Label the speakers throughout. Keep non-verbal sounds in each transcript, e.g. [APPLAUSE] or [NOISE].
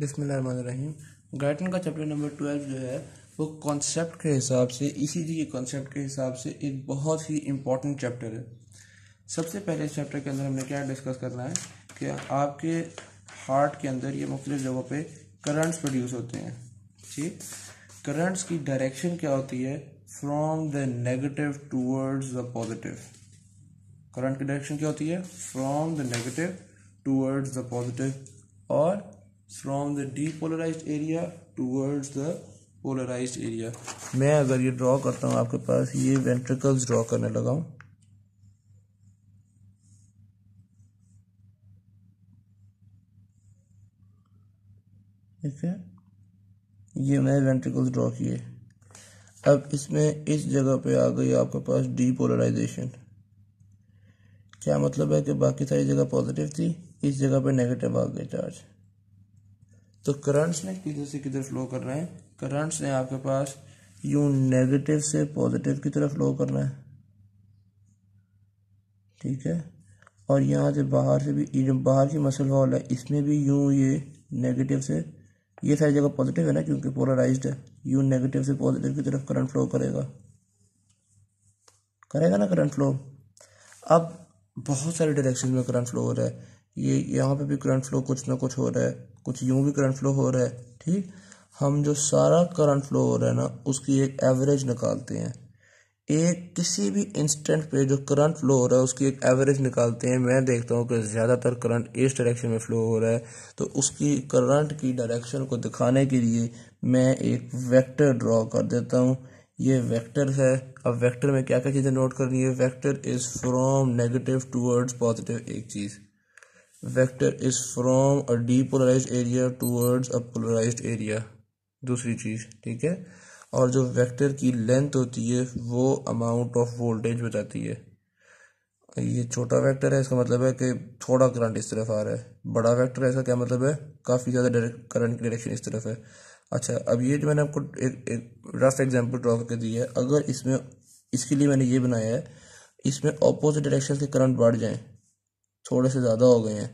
Speaker 1: बिसमीम गाइटन का chapter number twelve जो है वो कॉन्सेप्ट के हिसाब से ईसीजी e के कॉन्सेप्ट के हिसाब से एक बहुत ही इम्पॉर्टेंट चैप्टर है सबसे पहले इस चैप्टर के अंदर हमने क्या डिस्कस करना है कि आपके हार्ट के अंदर ये मुख्तलिफ जगहों पे करंट्स प्रोड्यूस होते हैं ठीक करंट्स की डायरेक्शन क्या होती है from the negative towards the positive current की डायरेक्शन क्या होती है from the negative towards the positive और from the polarize area towards the polarize area मैं अगर ये ड्रॉ करता हूँ आपके पास ये वेंट्रिकल्स ड्रॉ करने लगा हूँ ठीक है ये मैं वेंट्रिकल्स ड्रॉ किए अब इसमें इस जगह पे आ गई आपके पास डीपोलराइजेशन क्या मतलब है कि बाकी सारी जगह पॉजिटिव थी इस जगह पे नेगेटिव आ गए चार्ज तो करंट्स ने किधर से किधर फ्लो कर रहे हैं करंट्स ने आपके पास यू नेगेटिव से पॉजिटिव की तरफ फ्लो कर रहे हैं ठीक है और यहाँ से बाहर से भी बाहर की मसल हॉल है इसमें भी यूं ये नेगेटिव से ये सारी जगह पॉजिटिव है ना क्योंकि पोलराइज है यू नेगेटिव से पॉजिटिव की तरफ करंट फ्लो करेगा करेगा ना करंट फ्लो अब बहुत सारे डायरेक्शन में करंट फ्लो हो रहा है ये यहाँ पे भी करंट फ्लो कुछ ना कुछ हो रहा है कुछ यूं भी करंट फ्लो हो रहा है ठीक हम जो सारा करंट फ्लो हो रहा है ना उसकी एक एवरेज निकालते हैं एक किसी भी इंस्टेंट पे जो करंट फ्लो हो रहा है उसकी एक एवरेज निकालते हैं मैं देखता हूँ कि ज़्यादातर करंट इस डायरेक्शन में फ्लो हो रहा है तो उसकी करंट की डायरेक्शन को दिखाने के लिए मैं एक वेक्टर ड्रॉ कर देता हूँ ये वेक्टर है अब वेक्टर में क्या क्या चीज़ें नोट करनी है vector is from negative towards positive एक चीज़ vector is from a polarize area towards a polarize area दूसरी चीज़ ठीक है और जो वेक्टर की लेंथ होती है वो अमाउंट ऑफ वोल्टेज बताती है ये छोटा वेक्टर है इसका मतलब है कि थोड़ा करंट इस तरफ आ रहा है बड़ा वेक्टर है इसका क्या मतलब है काफ़ी ज़्यादा डायरेक्ट करंट की डायरेक्शन इस तरफ है अच्छा अब ये जो मैंने आपको एक एक रफ एग्जांपल ड्रॉ करके दी है अगर इसमें इसके लिए मैंने ये बनाया है इसमें अपोजिट डायरेक्शन के करंट बढ़ जाएँ थोड़े से ज़्यादा हो गए हैं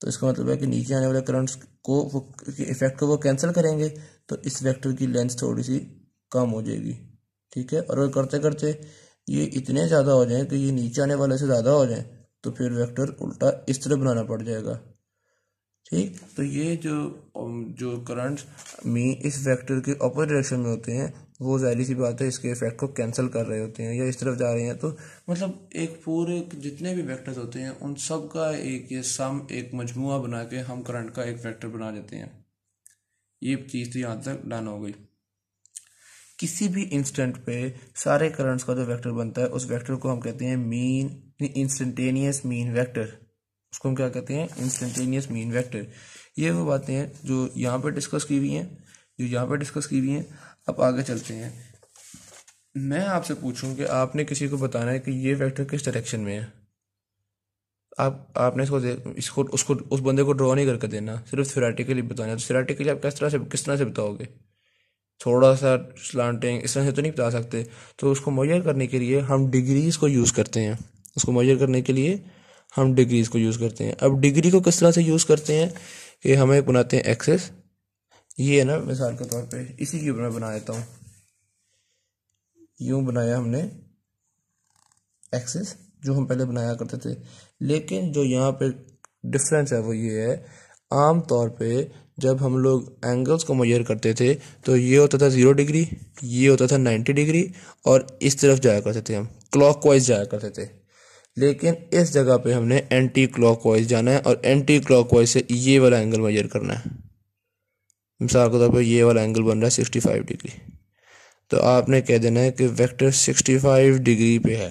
Speaker 1: तो इसका मतलब है कि नीचे आने वाले करंट्स को वो इफेक्ट को वो कैंसिल करेंगे तो इस वेक्टर की लेंथ थोड़ी सी कम हो जाएगी ठीक है और अगर करते करते ये इतने ज़्यादा हो जाएं कि ये नीचे आने वाले से ज़्यादा हो जाएं तो फिर वेक्टर उल्टा इस तरह बनाना पड़ जाएगा ठीक तो ये जो um, जो करंट मीन इस वेक्टर के अपोजिट डायरेक्शन में होते हैं वो जाहिर सी बात है इसके इफेक्ट को कैंसिल कर रहे होते हैं या इस तरफ जा रहे हैं तो मतलब एक पूरे जितने भी वेक्टर्स होते हैं उन सब का एक ये सम एक मजमु बना के हम करंट का एक वेक्टर बना देते हैं ये चीज़ तो यहाँ तक डन हो गई किसी भी इंस्टेंट पे सारे करंट्स का जो वेक्टर बनता है उस वेक्टर को हम कहते हैं मीन इंस्टेंटेनियस मीन वेक्टर उसको हम क्या कहते हैं इंस्टेंटेनियस मीन वेक्टर ये वो बातें हैं जो यहाँ पर डिस्कस की हुई हैं जो यहाँ पर डिस्कस की हुई हैं अब आगे चलते हैं मैं आपसे पूछूं कि आपने किसी को बताना है कि ये वेक्टर किस डायरेक्शन में है आप आपने इसको इसको उसको उस बंदे को ड्रॉ नहीं करके देना सिर्फ थ्योरेटिकली बताना है तो थ्योरेटिकली आप किस तरह से किस तरह से बताओगे थोड़ा सा स्लांटिंग इस तरह से तो नहीं बता सकते तो उसको मैयर करने के लिए हम डिग्रीज को यूज़ करते हैं उसको मैयर करने के लिए हम डिग्रीज को यूज़ करते हैं अब डिग्री को किस तरह से यूज़ करते हैं कि हमें बनाते हैं एक्सेस ये है ना मिसाल के तौर पे इसी की मैं बना देता हूँ यूँ बनाया हमने एक्सेस जो हम पहले बनाया करते थे लेकिन जो यहाँ पे डिफरेंस है वो ये है आम तौर पे जब हम लोग एंगल्स को मेजर करते थे तो ये होता था ज़ीरो डिग्री ये होता था नाइन्टी डिग्री और इस तरफ जाया करते थे हम क्लॉक वाइज जाया करते थे लेकिन इस जगह पे हमने एंटी क्लॉकवाइज जाना है और एंटी क्लॉकवाइज से ये वाला एंगल मेजर करना है मिसाल के तौर पर ये वाला एंगल बन रहा है सिक्सटी फाइव डिग्री तो आपने कह देना है कि वेक्टर सिक्सटी फाइव डिग्री पे है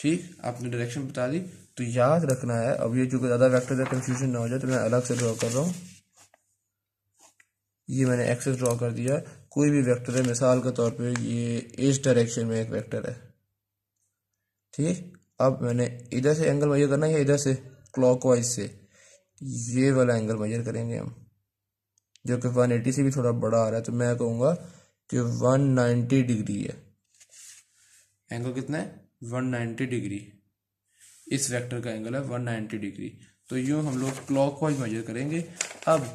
Speaker 1: ठीक आपने डायरेक्शन बता दी तो याद रखना है अब ये जो ज़्यादा वेक्टर का कन्फ्यूजन ना हो जाए तो मैं अलग से ड्रॉ कर रहा हूँ ये मैंने एक्सेस ड्रॉ कर दिया कोई भी वेक्टर है मिसाल के तौर पे ये इस डायरेक्शन में एक वेक्टर है ठीक है अब मैंने इधर से एंगल मेजर करना है इधर से क्लॉकवाइज से ये वाला एंगल मेजर करेंगे हम जो कि 180 से भी थोड़ा बड़ा आ रहा है तो मैं कहूँगा कि 190 डिग्री है एंगल कितना है 190 डिग्री इस वेक्टर का एंगल है 190 डिग्री तो यूँ हम लोग वाइज मेजर करेंगे अब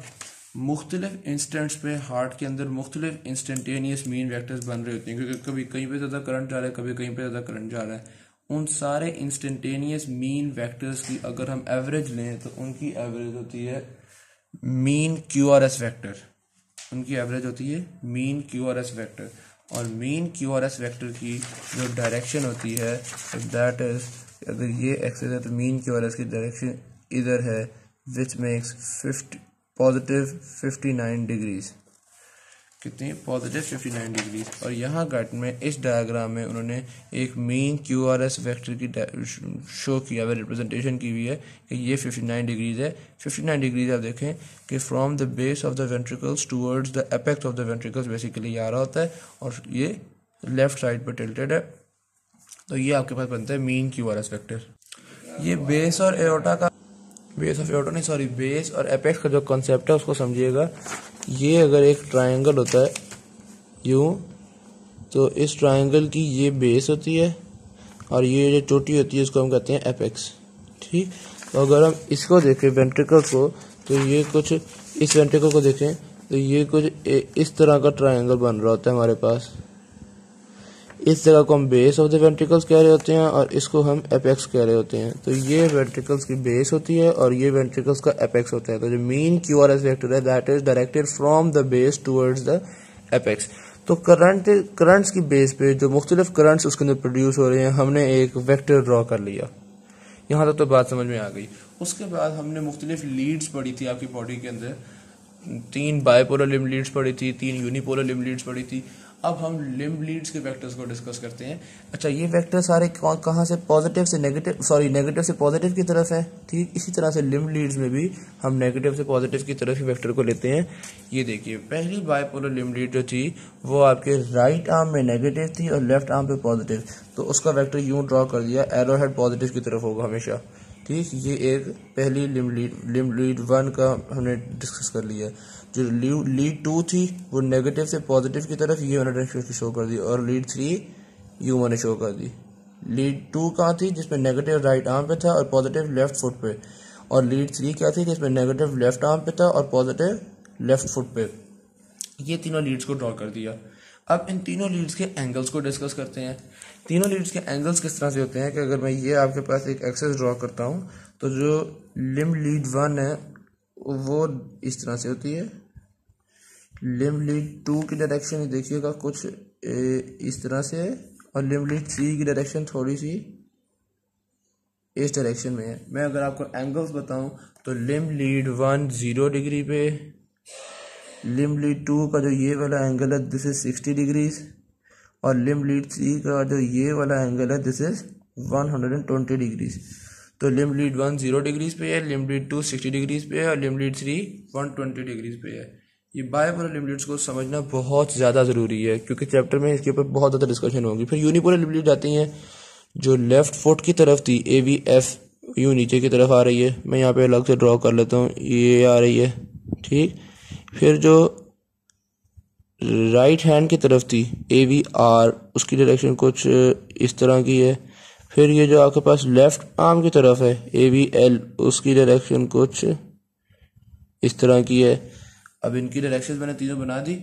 Speaker 1: मुख्तलिफ इंस्टेंट्स पे हार्ट के अंदर मुख्तलिफ इंस्टेंटेनियस मीन वेक्टर्स बन रहे होते हैं क्योंकि कभी कहीं पे ज़्यादा करंट जा रहा है कभी कहीं पे ज़्यादा करंट जा रहा है उन सारे इंस्टेंटेनियस मीन वेक्टर्स की अगर हम एवरेज लें तो उनकी एवरेज होती है mean Q R S vector उनकी एवरेज होती है mean Q R S vector और mean Q R S vector की जो डायरेक्शन होती है दैट इज अगर ये एक्सेस है तो मीन क्यू आर एस की डायरेक्शन इधर है which makes fifty positive fifty nine degrees कितनी पॉजिटिव 59 डिग्री और यहाँ घाट में इस डायग्राम में उन्होंने एक mean Q R S vector की शो किया हुआ रिप्रेजेंटेशन की हुई है कि ये 59 डिग्रीज है 59 डिग्रीज आप देखें कि from the base of the ventricles towards the apex of the ventricles basically आ रहा होता है और ये लेफ्ट साइड पर टिल्टेड है तो ये आपके पास बनता है mean Q R S vector ये बेस और एरोटा का बेस ऑफ एरोटा नहीं सॉरी बेस और अपेक्स का जो कॉन्सेप्ट है उसको समझिएगा ये अगर एक ट्रायंगल होता है यूँ तो इस ट्रायंगल की ये बेस होती है और ये जो चोटी होती है उसको हम कहते हैं एपेक्स ठीक तो अगर हम इसको देखें वेंट्रिकल को तो ये कुछ इस वेंट्रिकल को देखें तो ये कुछ इस तरह का ट्रायंगल बन रहा होता है हमारे पास इस जगह को हम बेस ऑफ द वेंट्रिकल्स कह रहे होते हैं और इसको हम एपेक्स कह रहे होते हैं तो ये वेंट्रिकल्स की बेस होती है और ये वेंट्रिकल्स का एपेक्स होता है तो जो mean Q R S vector है that is directed from the base towards the apex तो करंट करंट्स की बेस पे जो मुख्तलिफ करंट्स उसके अंदर प्रोड्यूस हो रहे हैं हमने एक वेक्टर ड्रॉ कर लिया यहाँ तक तो बात समझ में आ गई उसके बाद हमने मुख्तलिफ लीड्स पढ़ी थी आपकी बॉडी के अंदर तीन बायपोलर लिम लीड्स पड़ी थी तीन यूनिपोलर लिम लीड्स पड़ी थी अब हम लिम्ब लीड्स के वेक्टर्स को डिस्कस करते हैं अच्छा ये वेक्टर सारे कहाँ से पॉजिटिव से नेगेटिव सॉरी नेगेटिव से पॉजिटिव की तरफ है ठीक इसी तरह से लिम्ब लीड्स में भी हम नेगेटिव से पॉजिटिव की तरफ ही वेक्टर को लेते हैं ये देखिए पहली बायपोलर लिम्ब लीड जो थी वो आपके राइट आर्म में नेगेटिव थी और लेफ्ट आर्म पे पॉजिटिव तो उसका वैक्टर यूं ड्रॉ कर दिया एरो हेड पॉजिटिव की तरफ होगा हमेशा ठीक ये एक पहली limb lead limb lead one का हमने डिस्कस कर लिया जो लीड टू थी वो नेगेटिव से पॉजिटिव की तरफ ये मैंने डायरेक्शन शो कर दी और लीड थ्री यू मैंने शो कर दी लीड टू कहाँ थी जिसमें नेगेटिव राइट आर्म पे था और पॉजिटिव लेफ्ट फुट पे और लीड थ्री क्या थी जिसमें नेगेटिव लेफ्ट आर्म पे था और पॉजिटिव लेफ्ट फुट पे ये तीनों लीड्स को ड्रॉ कर दिया अब इन तीनों लीड्स के एंगल्स को डिस्कस करते हैं तीनों लीड्स के एंगल्स किस तरह से होते हैं कि अगर मैं ये आपके पास एक एक्सेस ड्रॉ करता हूँ तो जो लिम लीड वन है वो इस तरह से होती है लिम लीड टू की डायरेक्शन देखिएगा कुछ ए, इस तरह से है और लिम लीड थ्री की डायरेक्शन थोड़ी सी इस डायरेक्शन में है मैं अगर आपको एंगल्स बताऊं तो limb lead one zero degree पे लिम लीड टू का जो ये वाला एंगल है दिस इज सिक्सटी डिग्रीज और लिम लीड थ्री का जो ये वाला एंगल है this is one hundred and twenty degrees तो limb lead one zero degrees पे है limb lead two sixty degrees पे है और limb lead three one twenty degrees पे है ये बायपोलर लिमिट्स को समझना बहुत ज़्यादा ज़रूरी है क्योंकि चैप्टर में इसके ऊपर बहुत ज़्यादा डिस्कशन होगी फिर यूनिपोलर लिमिट आती हैं जो लेफ्ट फुट की तरफ थी ए वी एफ यू नीचे की तरफ आ रही है मैं यहाँ पे अलग से ड्रॉ कर लेता हूँ ये आ रही है ठीक फिर जो राइट हैंड की तरफ थी ए वी आर उसकी डायरेक्शन कुछ इस तरह की है फिर ये जो आपके पास लेफ्ट आर्म की तरफ है ए वी एल उसकी डायरेक्शन कुछ इस तरह की है अब इनकी डायरेक्शन मैंने तीनों बना दी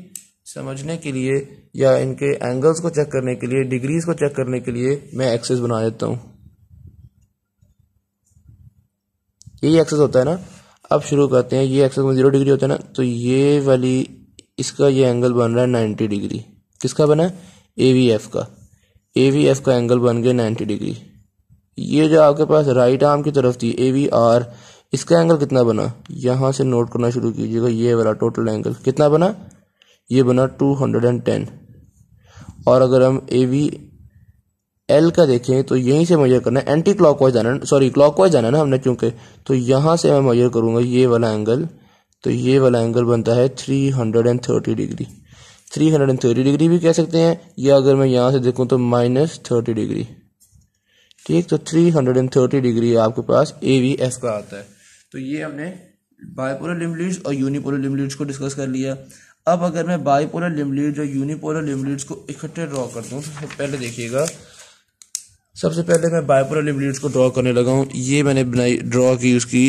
Speaker 1: समझने के लिए या इनके एंगल्स को चेक करने के लिए डिग्रीज को चेक करने के लिए मैं एक्सेस बना देता हूं यही एक्सेस होता है ना अब शुरू करते हैं ये एक्सेस में जीरो डिग्री होता है ना तो ये वाली इसका ये एंगल बन रहा है नाइन्टी डिग्री किसका बना है ए वी एफ का ए वी एफ का एंगल बन गया नाइन्टी डिग्री ये जो आपके पास राइट आर्म की तरफ थी ए वी आर इसका एंगल कितना बना यहाँ से नोट करना शुरू कीजिएगा ये वाला टोटल एंगल कितना बना ये बना टू हंड्रेड एंड टेन और अगर हम ए वी एल का देखें तो यहीं से मेजर करना है एंटी क्लॉक वाइज जाना सॉरी क्लॉक वाइज जाना ना हमने क्योंकि तो यहाँ से मैं मेजर करूँगा ये वाला एंगल तो ये वाला एंगल बनता है three hundred and thirty degree three hundred and thirty degree भी कह सकते हैं या अगर मैं यहाँ से देखूँ तो माइनस थर्टी डिग्री ठीक तो three hundred and thirty degree आपके पास ए वी एफ का आता है तो ये हमने बाईपोलर लिम्ब और यूनिपोलर लिम्ब को डिस्कस कर लिया अब अगर मैं बाईपोलर लिम्ब और यूनिपोलर लिम्ब को इकट्ठे ड्रॉ कर दूँ तो पहले देखिएगा सबसे पहले मैं बाईपोलर लिम्ब को ड्रॉ करने लगा हूँ ये मैंने बनाई ड्रॉ की उसकी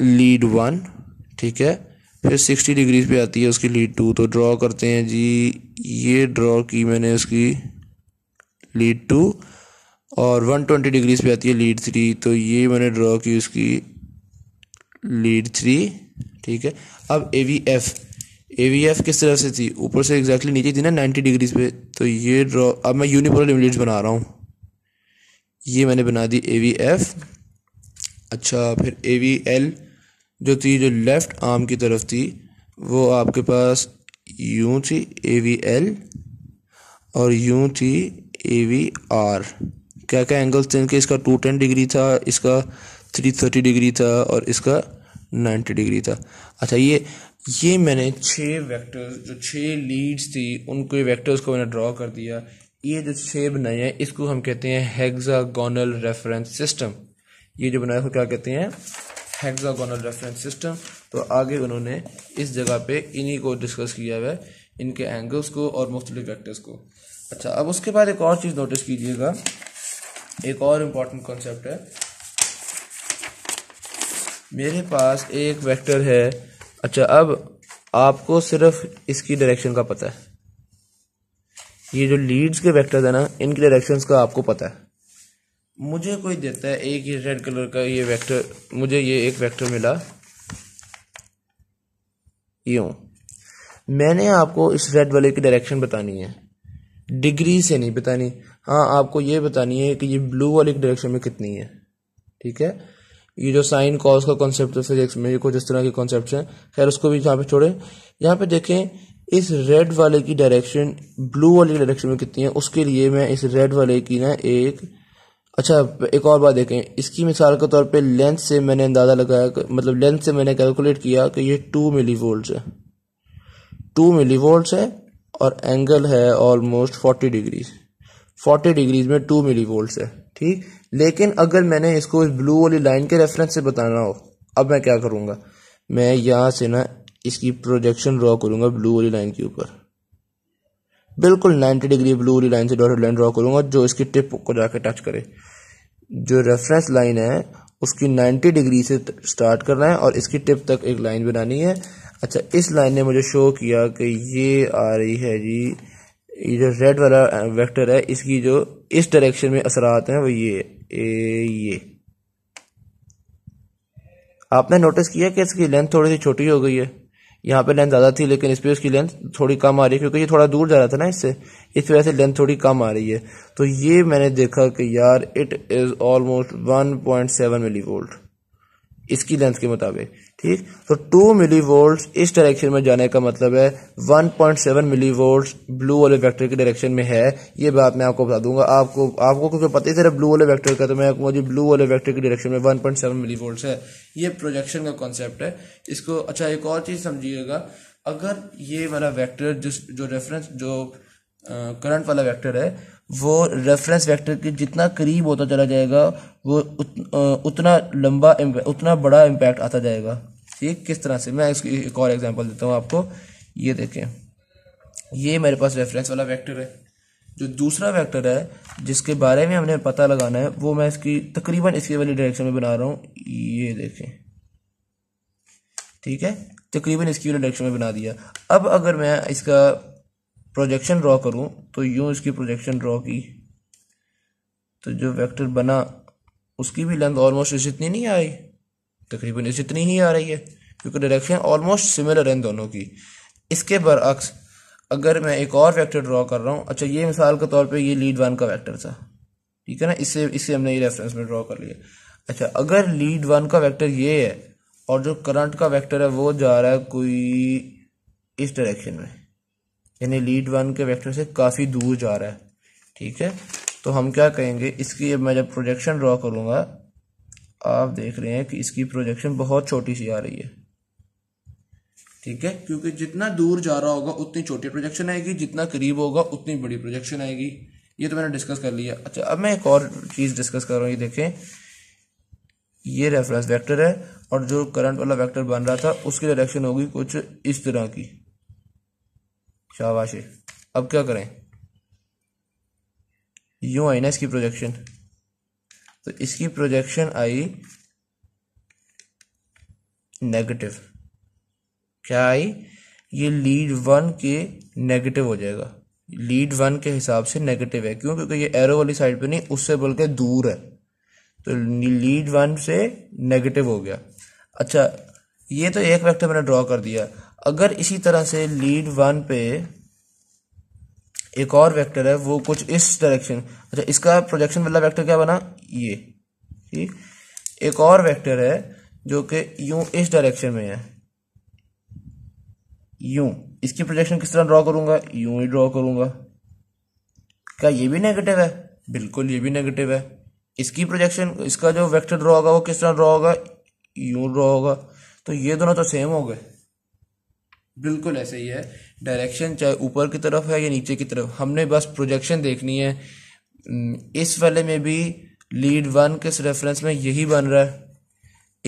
Speaker 1: लीड वन ठीक है फिर सिक्सटी डिग्रीज पे आती है उसकी लीड टू तो ड्रॉ करते हैं जी ये ड्रॉ की मैंने उसकी लीड टू और वन ट्वेंटी डिग्रीज पे आती है लीड थ्री तो ये मैंने ड्रॉ की उसकी लीड थ्री ठीक है अब A V F A V F किस तरह से थी ऊपर से एग्जैक्टली नीचे थी ना नाइन्टी डिग्रीज पे तो ये ड्रॉ अब मैं यूनिपोलर इमलेट्स बना रहा हूँ ये मैंने बना दी ए वी एफ अच्छा फिर ए वी एल जो थी जो लेफ़्ट आर्म की तरफ थी वो आपके पास यूँ थी ए वी एल और यूँ थी ए वी आर क्या क्या एंगल्स थे इनके इसका टू टेन डिग्री था इसका थ्री थर्टी डिग्री था और इसका नाइन्टी डिग्री था अच्छा ये ये मैंने छः वेक्टर्स जो छः लीड्स थी उनके वेक्टर्स को मैंने ड्रॉ कर दिया ये जो छः बनाए हैं इसको हम कहते हैं हेक्सागोनल रेफरेंस सिस्टम ये जो बनाया उसको क्या कहते हैं हेक्सागोनल रेफरेंस सिस्टम तो आगे उन्होंने इस जगह पे इन्हीं को डिस्कस किया हुआ है इनके एंगल्स को और मुख्तलिफ वेक्टर्स को अच्छा अब उसके बाद एक और चीज़ नोटिस कीजिएगा एक और इम्पॉर्टेंट कॉन्सेप्ट है मेरे पास एक वेक्टर है अच्छा अब आपको सिर्फ इसकी डायरेक्शन का पता है ये जो लीड्स के वेक्टर है ना इनकी डायरेक्शंस का आपको पता है मुझे कोई देता है एक ये रेड कलर का ये वेक्टर मुझे ये एक वेक्टर मिला यूं मैंने आपको इस रेड वाले की डायरेक्शन बतानी है डिग्री से नहीं बतानी हाँ आपको ये बतानी है कि ये ब्लू वाले की डायरेक्शन में कितनी है ठीक है ये जो साइन कॉस का कॉन्सेप्ट है फिजिक्स में को जिस तरह के कॉन्सेप्ट हैं खैर उसको भी यहाँ पे छोड़े यहाँ पे देखें इस रेड वाले की डायरेक्शन ब्लू वाले की डायरेक्शन में कितनी है उसके लिए मैं इस रेड वाले की ना एक अच्छा एक और बात देखें इसकी मिसाल के तौर पे लेंथ से मैंने अंदाज़ा लगाया मतलब लेंथ से मैंने कैलकुलेट किया कि ये टू मिली वोल्ट है टू मिली वोल्ट है और एंगल है almost forty degrees forty degrees में टू मिली वोल्ट है ठीक लेकिन अगर मैंने इसको इस ब्लू वाली लाइन के रेफरेंस से बताना हो अब मैं क्या करूँगा मैं यहाँ से ना इसकी प्रोजेक्शन ड्रॉ करूँगा ब्लू वाली लाइन के ऊपर बिल्कुल 90 डिग्री ब्लू वाली लाइन से डॉटेड लाइन ड्रॉ करूँगा जो इसकी टिप को जाकर टच करे जो रेफरेंस लाइन है उसकी 90 डिग्री से स्टार्ट करना है और इसकी टिप तक एक लाइन बनानी है अच्छा इस लाइन ने मुझे शो किया कि ये आ रही है जी ये जो रेड वाला वेक्टर है इसकी जो इस डायरेक्शन में असरात हैं वो ये है ए ये आपने नोटिस किया कि इसकी लेंथ थोड़ी सी छोटी हो गई है यहाँ पे लेंथ ज़्यादा थी लेकिन इस पर उसकी लेंथ थोड़ी कम आ रही है क्योंकि ये थोड़ा दूर जा रहा था ना इससे इस वजह से लेंथ थोड़ी कम आ रही है तो ये मैंने देखा कि यार it is almost 1.7 milli volt इसकी लेंथ के मुताबिक ठीक तो टू मिली वोल्ट इस डायरेक्शन में जाने का मतलब है one point seven milli volt blue वाले वेक्टर के डायरेक्शन में है ये बात मैं आपको बता दूंगा आपको आपको क्योंकि पता ही सिर्फ ब्लू वाले वेक्टर का तो मैं जी ब्लू वाले वेक्टर के डायरेक्शन में one point seven milli volt है ये प्रोजेक्शन का कॉन्सेप्ट है इसको अच्छा एक और चीज़ समझिएगा अगर ये वाला वैक्टर जिस जो रेफरेंस जो करंट वाला वैक्टर है वो रेफरेंस वेक्टर के जितना करीब होता चला जाएगा वो उत, उतना लंबा उतना बड़ा इम्पैक्ट आता जाएगा ठीक किस तरह से मैं इसकी एक और एग्जांपल देता हूँ आपको ये देखें ये मेरे पास रेफरेंस वाला वेक्टर है जो दूसरा वेक्टर है जिसके बारे में हमने पता लगाना है वो मैं इसकी तकरीबन इसके वाली डायरेक्शन में बना रहा हूँ ये देखें ठीक है तकरीबन इसकी वाली डायरेक्शन में बना दिया अब अगर मैं इसका प्रोजेक्शन ड्रॉ करूँ तो यूँ इसकी प्रोजेक्शन ड्रॉ की तो जो वेक्टर बना उसकी भी लेंथ ऑलमोस्ट इस इतनी नहीं आई तकरीबन इस इतनी ही आ रही है क्योंकि डायरेक्शन ऑलमोस्ट सिमिलर है दोनों की इसके बरअक्स अगर मैं एक और वेक्टर ड्रॉ कर रहा हूँ अच्छा ये मिसाल के तौर पे ये लीड वन का वेक्टर था ठीक है ना इससे इसे हमने ये रेफरेंस में ड्रॉ कर लिया अच्छा अगर लीड वन का वेक्टर ये है और जो करंट का वेक्टर है वो जा रहा है कोई इस डायरेक्शन में यानी लीड वन के वेक्टर से काफ़ी दूर जा रहा है ठीक है तो हम क्या कहेंगे इसकी मैं जब प्रोजेक्शन ड्रॉ करूँगा आप देख रहे हैं कि इसकी प्रोजेक्शन बहुत छोटी सी आ रही है ठीक है क्योंकि जितना दूर जा रहा होगा उतनी छोटी प्रोजेक्शन आएगी जितना करीब होगा उतनी बड़ी प्रोजेक्शन आएगी ये तो मैंने डिस्कस कर लिया अच्छा अब मैं एक और चीज़ डिस्कस कर रहा हूँ ये देखें ये रेफरेंस वेक्टर है और जो करंट वाला वेक्टर बन रहा था उसकी डायरेक्शन होगी कुछ इस तरह की शाबाश अब क्या करें यू आई ना इसकी प्रोजेक्शन तो इसकी प्रोजेक्शन आई नेगेटिव क्या आई ये लीड वन के नेगेटिव हो जाएगा लीड वन के हिसाब से नेगेटिव है क्यों क्योंकि ये एरो वाली साइड पे नहीं उससे बल्कि दूर है तो लीड वन से नेगेटिव हो गया अच्छा ये तो एक वेक्टर मैंने ड्रॉ कर दिया अगर इसी तरह से लीड वन पे एक और वेक्टर है वो कुछ इस डायरेक्शन अच्छा इसका प्रोजेक्शन वाला वेक्टर क्या बना ये ठीक एक और वेक्टर है जो कि यूं इस डायरेक्शन में है यूं इसकी प्रोजेक्शन किस तरह ड्रॉ करूंगा यूं ही ड्रॉ करूंगा क्या ये भी नेगेटिव है बिल्कुल ये भी नेगेटिव है इसकी प्रोजेक्शन इसका जो वेक्टर ड्रॉ होगा वो किस तरह ड्रॉ होगा यूं ड्रॉ होगा तो ये दोनों तो सेम हो गए बिल्कुल ऐसे ही है डायरेक्शन चाहे ऊपर की तरफ है या नीचे की तरफ हमने बस प्रोजेक्शन देखनी है हम्म, इस वाले में भी लीड वन के रेफरेंस में यही बन रहा है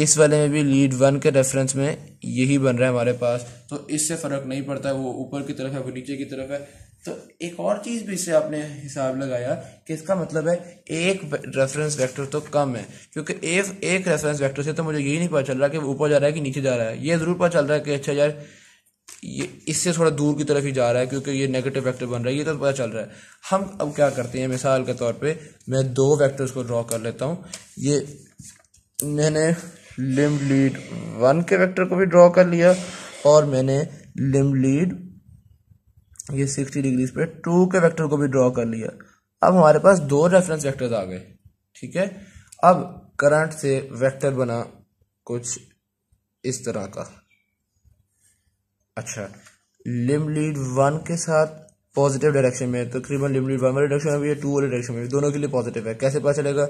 Speaker 1: इस वाले में भी लीड वन के रेफरेंस में यही बन रहा है हमारे पास तो इससे फ़र्क नहीं पड़ता वो ऊपर की तरफ है वो नीचे की तरफ है तो एक और चीज़ भी इससे आपने हिसाब लगाया कि इसका मतलब है एक रेफरेंस वेक्टर तो कम है क्योंकि एक एक रेफरेंस वेक्टर से तो मुझे यही नहीं पता चल रहा कि वो ऊपर जा रहा है कि नीचे जा रहा है ये ज़रूर पता चल रहा है कि अच्छा यार ये इससे थोड़ा दूर की तरफ ही जा रहा है क्योंकि ये नेगेटिव वेक्टर बन रहा है ये तो पता चल रहा है हम अब क्या करते हैं मिसाल के तौर पे मैं दो वेक्टर्स को ड्रॉ कर लेता हूँ ये मैंने लिम लीड वन के वेक्टर को भी ड्रॉ कर लिया और मैंने लिम लीड ये सिक्सटी डिग्रीज पे टू के वैक्टर को भी ड्रॉ कर लिया अब हमारे पास दो रेफरेंस वैक्टर्स आ गए ठीक है अब करंट से वैक्टर बना कुछ इस तरह का अच्छा लिम लीड वन के साथ पॉजिटिव डायरेक्शन में तकरीबन लिम लीड वन वाले डायरेक्शन में भी है टू वाले डायरेक्शन में भी दोनों के लिए पॉजिटिव है कैसे पता चलेगा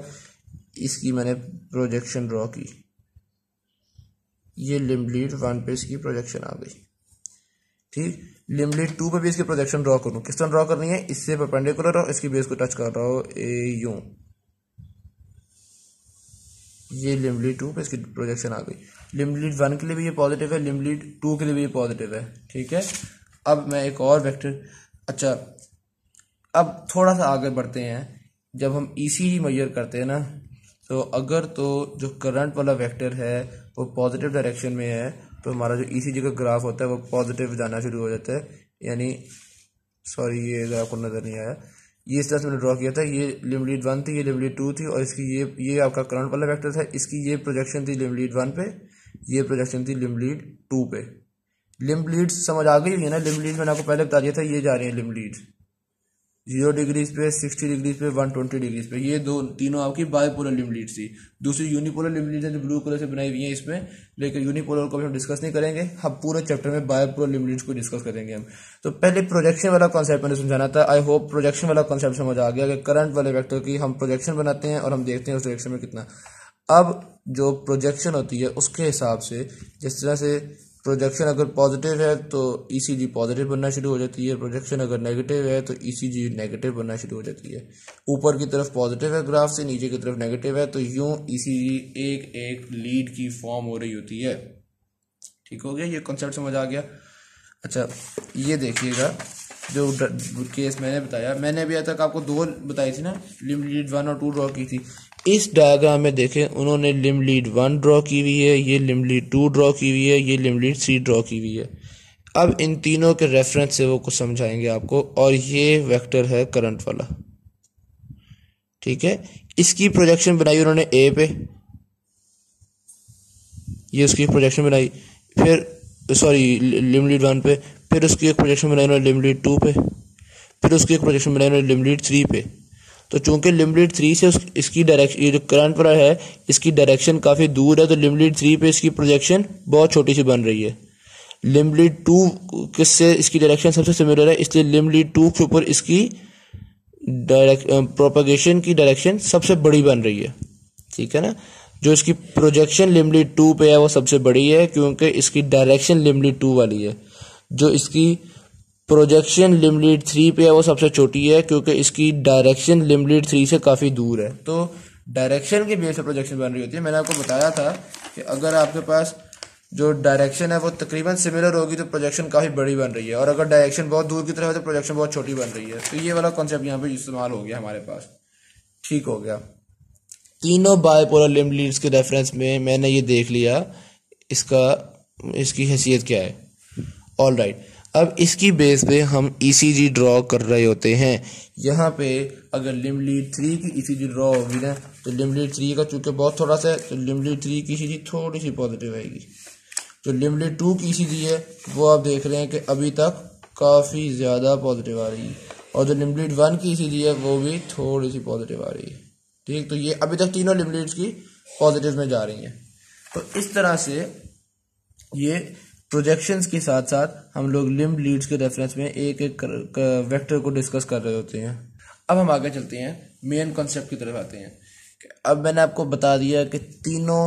Speaker 1: इसकी मैंने प्रोजेक्शन ड्रॉ की ये लिम लीड वन पे इसकी प्रोजेक्शन आ गई ठीक लिम लीड टू पे भी इसकी प्रोजेक्शन ड्रॉ करूँ किस तरह ड्रॉ करनी है इससे परपेंडिकुलर और इसकी बेस को टच कर रहा हो ए यू ये लिम लीड टू पे इसकी प्रोजेक्शन आ गई लिमलीड वन के लिए भी ये पॉजिटिव है लिमलीड टू के लिए भी ये पॉजिटिव है ठीक है अब मैं एक और वेक्टर अच्छा अब थोड़ा सा आगे बढ़ते हैं जब हम ई सी मैयर करते हैं ना तो अगर तो जो करंट वाला वेक्टर है वो पॉजिटिव डायरेक्शन में है तो हमारा जो ई e सी का ग्राफ होता है वो पॉजिटिव जाना शुरू हो जाता है यानी सॉरी ये आपको नज़र नहीं आया ये इस तरह से मैंने ड्रॉ किया था ये लिमलीड वन थी ये लिमलीड टू थी और इसकी ये ये आपका करंट वाला वेक्टर था इसकी ये प्रोजेक्शन थी लिमलीड वन पे ये प्रोजेक्शन थी लिम लीड टू पे लिम लीड समझ आ गई है ना लिम लीड मैंने आपको पहले बता दिया था ये जा रहे हैं लिम लीड जीरो डिग्रीज पे सिक्सटी डिग्रीज पे वन ट्वेंटी डिग्रीज पे ये दो तीनों आपकी बायपोलर लिम लीड थी दूसरी यूनिपोलर लिम लीड है जो ब्लू कलर से बनाई हुई है इसमें लेकिन यूनिपोलर को हम डिस्कस नहीं करेंगे हम पूरे चैप्टर में बायपोलर लिम लीड को डिस्कस करेंगे हम तो पहले प्रोजेक्शन वाला कॉन्सेप्ट मैंने समझाना था आई होप प्रोजेक्शन वाला कॉन्सेप्ट समझ आ गया कि करंट वाले वैक्टर की हम प्रोजेक्शन बनाते हैं और हम देखते हैं उस डायरेक्शन में कितना अब जो प्रोजेक्शन होती है उसके हिसाब से जिस तरह से प्रोजेक्शन अगर पॉजिटिव है तो ईसीजी e पॉजिटिव बनना शुरू हो जाती है प्रोजेक्शन अगर नेगेटिव है तो ईसीजी e नेगेटिव बनना शुरू हो जाती है ऊपर की तरफ पॉजिटिव है ग्राफ से नीचे की तरफ नेगेटिव है तो यूं ईसीजी e एक एक लीड की फॉर्म हो रही होती है ठीक हो गया ये कॉन्सेप्ट समझ आ गया अच्छा ये देखिएगा जो केस मैंने बताया मैंने अभी तक आपको दो बताई थी ना लीड वन और टू ड्रॉ की थी इस डायग्राम में देखें उन्होंने लिम लीड वन ड्रॉ की हुई है ये लिम लीड टू ड्रॉ की हुई है ये लिम लीड थ्री ड्रॉ की हुई है अब इन तीनों के रेफरेंस से वो कुछ समझाएंगे आपको और ये वेक्टर है करंट वाला ठीक है इसकी प्रोजेक्शन बनाई उन्होंने ए पे ये उसकी प्रोजेक्शन बनाई फिर सॉरी लिम लीड वन पे फिर उसकी एक प्रोजेक्शन बनाई उन्होंने लिम लीड टू पे फिर उसकी एक प्रोजेक्शन बनाई उन्होंने लिम लीड थ्री पे तो चूंकि लिमिटेड थ्री से इसकी डायरेक्शन ये जो करंट पर है इसकी डायरेक्शन काफ़ी दूर है तो लिमिटेड थ्री पे इसकी प्रोजेक्शन बहुत छोटी सी बन रही है लिमिटेड टू किससे इसकी डायरेक्शन सबसे सिमिलर है इसलिए लिमिटेड टू के ऊपर इसकी डायरेक्ट प्रोपगेशन की डायरेक्शन सबसे बड़ी बन रही है ठीक है ना जो इसकी प्रोजेक्शन लिमिटेड टू पे है वो सबसे बड़ी है क्योंकि इसकी डायरेक्शन लिमिटेड टू वाली है जो इसकी प्रोजेक्शन लिमिटेड थ्री पे है वो सबसे छोटी है क्योंकि इसकी डायरेक्शन लिमिटेड थ्री से काफ़ी दूर है तो डायरेक्शन के बेस पर प्रोजेक्शन बन रही होती है मैंने आपको बताया था कि अगर आपके पास जो डायरेक्शन है वो तकरीबन सिमिलर होगी तो प्रोजेक्शन काफ़ी बड़ी बन रही है और अगर डायरेक्शन बहुत दूर की तरह है तो प्रोजेक्शन बहुत छोटी बन रही है तो ये वाला कॉन्सेप्ट यहाँ पे इस्तेमाल हो गया हमारे पास ठीक हो गया तीनों बायपोलर लिम लीड्स के रेफरेंस में मैंने ये देख लिया इसका इसकी हैसियत क्या है ऑल राइट right. अब इसकी बेस पे हम ईसीजी e ड्रॉ कर रहे होते हैं यहाँ पे अगर लिमली थ्री की ईसीजी e ड्रॉ होगी ना तो लिमली थ्री का चूंकि बहुत थोड़ा सा है तो लिमली थ्री की ईसीजी e थोड़ी सी पॉजिटिव आएगी जो लिमली टू की ईसीजी है वो आप देख रहे हैं कि अभी तक काफ़ी ज़्यादा पॉजिटिव आ रही है और जो लिमली वन की ईसीजी है वो भी थोड़ी सी पॉजिटिव आ रही है ठीक तो ये अभी तक तीनों लिमलीट्स की पॉजिटिव में जा रही हैं तो इस तरह से ये प्रोजेक्शंस के साथ साथ हम लोग लिम्ब लीड्स के रेफरेंस में एक एक वेक्टर को डिस्कस कर रहे होते हैं अब हम आगे चलते हैं मेन कॉन्सेप्ट की तरफ आते हैं अब मैंने आपको बता दिया कि तीनों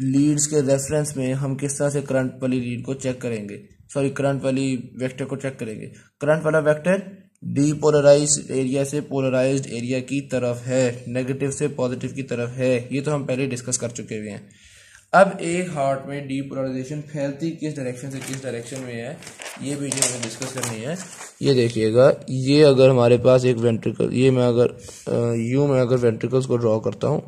Speaker 1: लीड्स के रेफरेंस में हम किस तरह से करंट वाली लीड को चेक करेंगे सॉरी करंट वाली वेक्टर को चेक करेंगे करंट वाला वेक्टर डीपोलराइज एरिया से पोलराइज्ड एरिया की तरफ है नेगेटिव से पॉजिटिव की तरफ है ये तो हम पहले डिस्कस कर चुके हुए हैं अब एक हार्ट में डीपोलराइजेशन फैलती किस डायरेक्शन से किस डायरेक्शन में है ये भी जो हमें डिस्कस करनी है ये देखिएगा ये अगर हमारे पास एक वेंट्रिकल ये मैं अगर यू में अगर वेंट्रिकल्स को ड्रॉ करता हूँ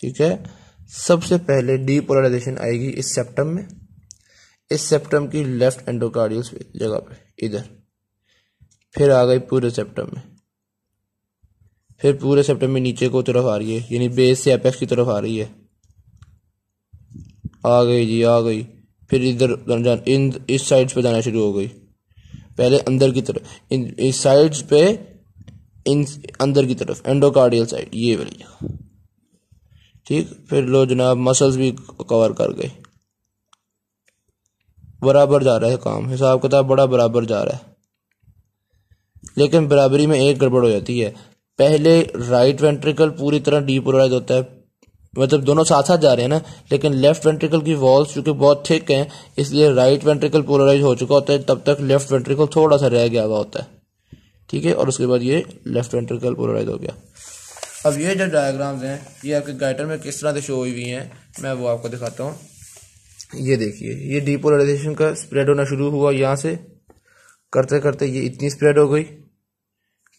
Speaker 1: ठीक है सबसे पहले डीपोलराइजेशन आएगी इस सेप्टम में इस सेप्टम की लेफ्ट एंडोकार्डियल जगह पे इधर फिर आ गई पूरे सेप्टम में फिर पूरे सेप्टेम्बर नीचे को तरफ आ रही है यानी बेस से अपेक्स की तरफ आ रही है आ गई जी आ गई फिर इधर इन इस साइड्स पे जाना शुरू हो गई पहले अंदर की तरफ इन इस साइड्स पे इन अंदर की तरफ एंडोकार्डियल साइड ये वाली ठीक फिर लो जनाब मसल्स भी कवर कर गए बराबर जा रहा है काम हिसाब किताब बड़ा बराबर जा रहा है लेकिन बराबरी में एक गड़बड़ हो जाती है पहले राइट वेंट्रिकल पूरी तरह डीपोलराइज होता है मतलब दोनों साथ साथ जा रहे हैं ना लेकिन लेफ्ट वेंट्रिकल की वॉल्स चूंकि बहुत थिक हैं इसलिए राइट वेंट्रिकल पोलराइज हो चुका होता है तब तक लेफ्ट वेंट्रिकल थोड़ा सा रह गया हुआ होता है ठीक है और उसके बाद ये लेफ्ट वेंट्रिकल पोलराइज हो गया अब ये जो डायग्राम्स हैं ये आपके गाइटर में किस तरह से शो हुई हुई हैं मैं वो आपको दिखाता हूँ ये देखिए ये डीपोलराइजेशन का स्प्रेड होना शुरू हुआ यहाँ से करते करते ये इतनी स्प्रेड हो गई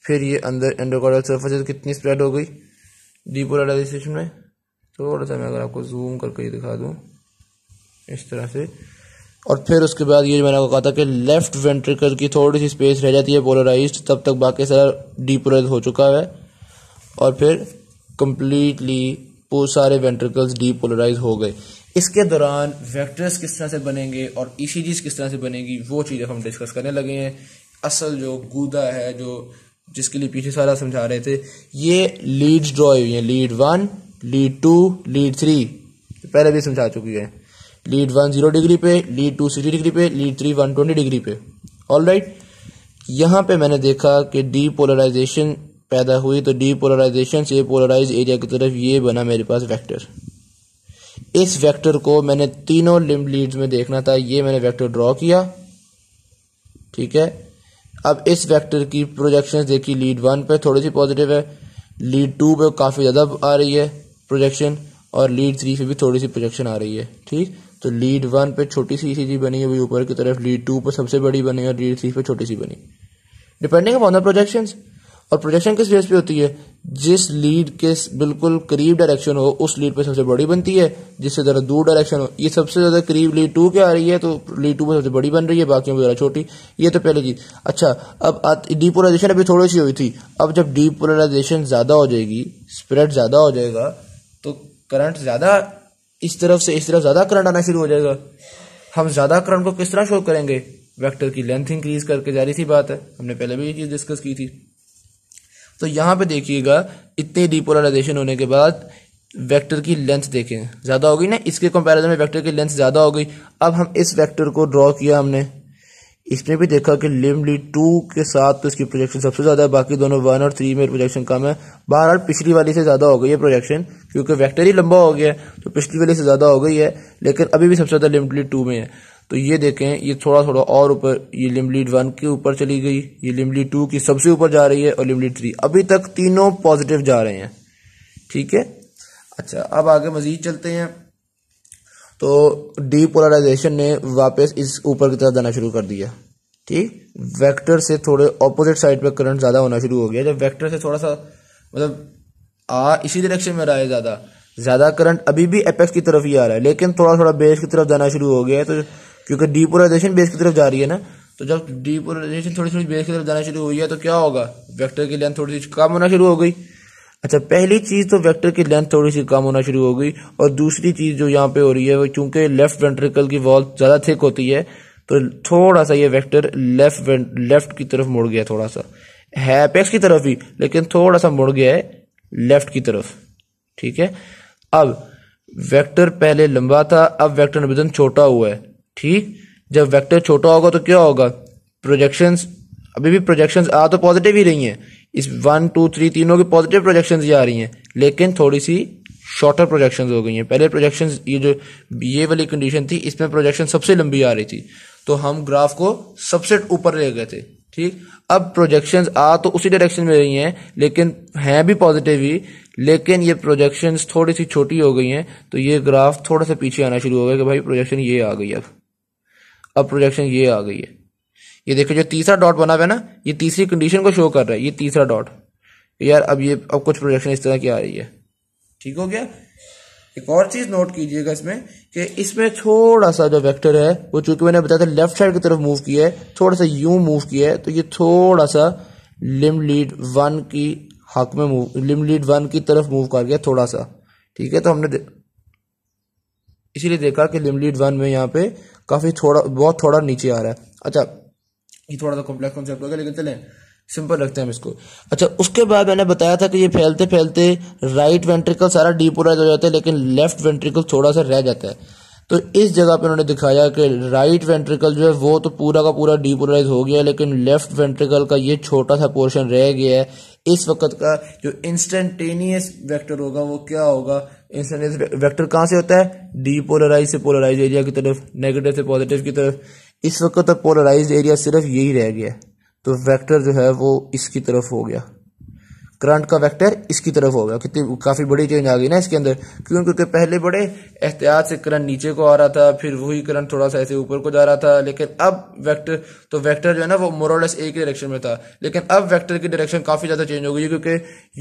Speaker 1: फिर ये अंदर एंडोकॉडल सर्फेस कितनी स्प्रेड हो गई डीपोलराइजेशन में थोड़ा सा मैं अगर आपको जूम करके ये दिखा दूँ इस तरह से और फिर उसके बाद ये मैंने आपको कहा था कि लेफ्ट वेंट्रिकल की थोड़ी सी स्पेस रह जाती है पोलराइज तब तक बाकी सारा डीपोलराइज हो चुका है और फिर कम्प्लीटली सारे वेंट्रिकल्स डीपोलराइज हो गए इसके दौरान वेक्टर्स किस तरह से बनेंगे और ई e किस तरह से बनेगी वो चीज़ हम डिस्कस करने लगे हैं असल जो गूदा है जो जिसके लिए पीछे सारा समझा रहे थे ये लीड्स ड्रॉ हुई है lead one lead two lead three पहले भी समझा चुकी है लीड वन जीरो डिग्री पे लीड टू सिक्सटी डिग्री पे lead three one twenty degree पे ऑल राइट यहां पे मैंने देखा कि डी पोलराइजेशन पैदा हुई तो डी पोलराइजेशन से पोलराइज एरिया की तरफ ये बना मेरे पास वेक्टर इस वेक्टर को मैंने तीनों लिम्ब लीड्स में देखना था ये मैंने वेक्टर ड्रॉ किया ठीक है अब इस वेक्टर की प्रोजेक्शन देखिए लीड वन पे थोड़ी सी पॉजिटिव है लीड टू पे काफ़ी ज़्यादा आ रही है प्रोजेक्शन और लीड थ्री पे भी थोड़ी सी प्रोजेक्शन आ रही है ठीक तो लीड वन पे छोटी सी ई बनी है वही ऊपर की तरफ लीड टू पर सबसे बड़ी बनी और लीड थ्री पे छोटी सी बनी डिपेंडिंग अपॉन द प्रोजेक्शंस और प्रोजेक्शन किस बेस पे होती है जिस लीड के बिल्कुल करीब डायरेक्शन हो उस लीड पे सबसे बड़ी बनती है जिससे ज़रा दूर डायरेक्शन हो ये सबसे ज़्यादा करीब लीड टू के आ रही है तो लीड टू पे सबसे बड़ी बन रही है बाकी में ज़रा छोटी ये तो पहले चीज़ अच्छा अब डीपोलाइजेशन अभी थोड़ी सी हुई थी अब जब डीपोलाइजेशन ज़्यादा हो जाएगी स्प्रेड ज़्यादा हो जाएगा तो करंट ज़्यादा इस तरफ से इस तरफ ज़्यादा करंट आना शुरू हो जाएगा हम ज़्यादा करंट को किस तरह शो करेंगे वेक्टर की लेंथ इंक्रीज करके जारी थी बात है हमने पहले भी ये चीज़ डिस्कस की थी तो यहाँ पे देखिएगा इतनी डिपोलराइजेशन होने के बाद वेक्टर की लेंथ देखें ज़्यादा हो गई ना इसके कंपैरिजन में वेक्टर की लेंथ ज़्यादा हो गई अब हम इस वेक्टर को ड्रॉ किया हमने इसमें भी देखा कि लिमली टू के साथ तो इसकी प्रोजेक्शन सबसे ज़्यादा है बाकी दोनों वन और थ्री में प्रोजेक्शन कम है बहरहाल पिछली वाली से ज़्यादा हो गई है प्रोजेक्शन क्योंकि वेक्टर ही लंबा हो गया तो पिछली वाली से ज़्यादा हो गई है लेकिन अभी भी सबसे ज़्यादा लिमली टू में है तो ये देखें ये थोड़ा थोड़ा और ऊपर ये लिमलीड वन के ऊपर चली गई ये लिमलीड टू की सबसे ऊपर जा रही है और लिमलीड थ्री अभी तक तीनों पॉजिटिव जा रहे हैं ठीक है अच्छा अब आगे मजीद चलते हैं तो डीपोलराइजेशन ने वापस इस ऊपर की तरफ जाना शुरू कर दिया ठीक वेक्टर से थोड़े ऑपोजिट साइड पर करंट ज़्यादा होना शुरू हो गया जब वेक्टर से थोड़ा सा मतलब आ इसी डायरेक्शन में रहा है ज़्यादा ज़्यादा करंट अभी भी एपेक्स की तरफ ही आ रहा है लेकिन थोड़ा थोड़ा बेस की तरफ जाना शुरू हो गया है तो क्योंकि डीपोलाइजेशन बेस की तरफ जा रही है ना तो जब डीपोलाइजेशन थोड़ी थोड़ी बेस की तरफ जाना शुरू हुई है तो क्या होगा वेक्टर की लेंथ थोड़ी सी कम होना शुरू हो गई अच्छा पहली चीज़ तो वेक्टर की लेंथ थोड़ी सी कम होना शुरू हो गई और दूसरी चीज़ जो यहाँ पे हो रही है वो चूंकि लेफ्ट वेंट्रिकल की वॉल ज़्यादा थिक होती है तो थोड़ा सा ये वेक्टर लेफ्ट लेफ्ट की तरफ मुड़ गया थोड़ा सा है अपेक्स की तरफ ही लेकिन थोड़ा सा मुड़ गया है लेफ्ट की तरफ ठीक है अब वेक्टर पहले लंबा था अब वेक्टर नबिजन छोटा हुआ है ठीक जब वेक्टर छोटा होगा तो क्या होगा प्रोजेक्शंस अभी भी प्रोजेक्शंस आ तो पॉजिटिव ही रही हैं इस वन टू थ्री तीनों की पॉजिटिव प्रोजेक्शंस ही आ रही हैं लेकिन थोड़ी सी शॉर्टर प्रोजेक्शंस हो गई हैं पहले प्रोजेक्शंस ये जो ये वाली कंडीशन थी इसमें प्रोजेक्शन सबसे लंबी आ रही थी तो हम ग्राफ को सबसे ऊपर ले गए थे ठीक अब प्रोजेक्शंस आ तो उसी डायरेक्शन में रही हैं लेकिन हैं भी पॉजिटिव ही लेकिन ये प्रोजेक्शंस थोड़ी सी छोटी हो गई हैं तो ये ग्राफ थोड़ा सा पीछे आना शुरू हो गया कि भाई प्रोजेक्शन ये आ गई अब अब प्रोजेक्शन ये आ गई है ये देखो जो तीसरा डॉट बना हुआ है ना ये तीसरी कंडीशन को शो कर रहा है ये तीसरा डॉट यार अब ये अब कुछ प्रोजेक्शन इस तरह की आ रही है ठीक हो गया एक और चीज नोट कीजिएगा इसमें कि इसमें थोड़ा सा जो वेक्टर है वो चूंकि मैंने बताया था लेफ्ट साइड की तरफ मूव किया है थोड़ा सा यू मूव किया है तो ये थोड़ा सा लिम लीड वन की हक में मूव लिम लीड वन की तरफ मूव कर गया थोड़ा सा ठीक है तो हमने इसीलिए देखा कि लिम लीड वन में यहाँ पे काफ़ी थोड़ा बहुत थोड़ा नीचे आ रहा है अच्छा ये थोड़ा सा कॉम्प्लेक्स कॉन्सेप्ट हो गया लेकिन चले सिंपल रखते हैं हम इसको अच्छा उसके बाद मैंने बताया था कि ये फैलते फैलते राइट वेंट्रिकल सारा डीपोलाइज हो जाता है लेकिन लेफ्ट वेंट्रिकल थोड़ा सा रह जाता है तो इस जगह पे उन्होंने दिखाया कि राइट वेंट्रिकल जो है वो तो पूरा का पूरा डीपोलाइज हो गया लेकिन लेफ्ट वेंट्रिकल का ये छोटा सा पोर्शन रह गया है इस वक्त का जो इंस्टेंटेनियस वेक्टर होगा वो क्या होगा इंसटेनियस वेक्टर कहाँ से होता है डी पोलराइज से पोलराइज एरिया की तरफ नेगेटिव से पॉजिटिव की तरफ इस वक्त तक पोलराइज एरिया सिर्फ यही रह गया तो वेक्टर जो है वो इसकी तरफ हो गया करंट का वेक्टर इसकी तरफ हो गया कितनी काफ़ी बड़ी चेंज आ गई ना इसके अंदर क्यों क्योंकि पहले बड़े एहतियात से करंट नीचे को आ रहा था फिर वही करंट थोड़ा सा ऐसे ऊपर को जा रहा था लेकिन अब वेक्टर तो वेक्टर जो है ना वो मोरलेस एक ही डायरेक्शन में था लेकिन अब वेक्टर की डायरेक्शन काफ़ी ज़्यादा चेंज हो गई क्योंकि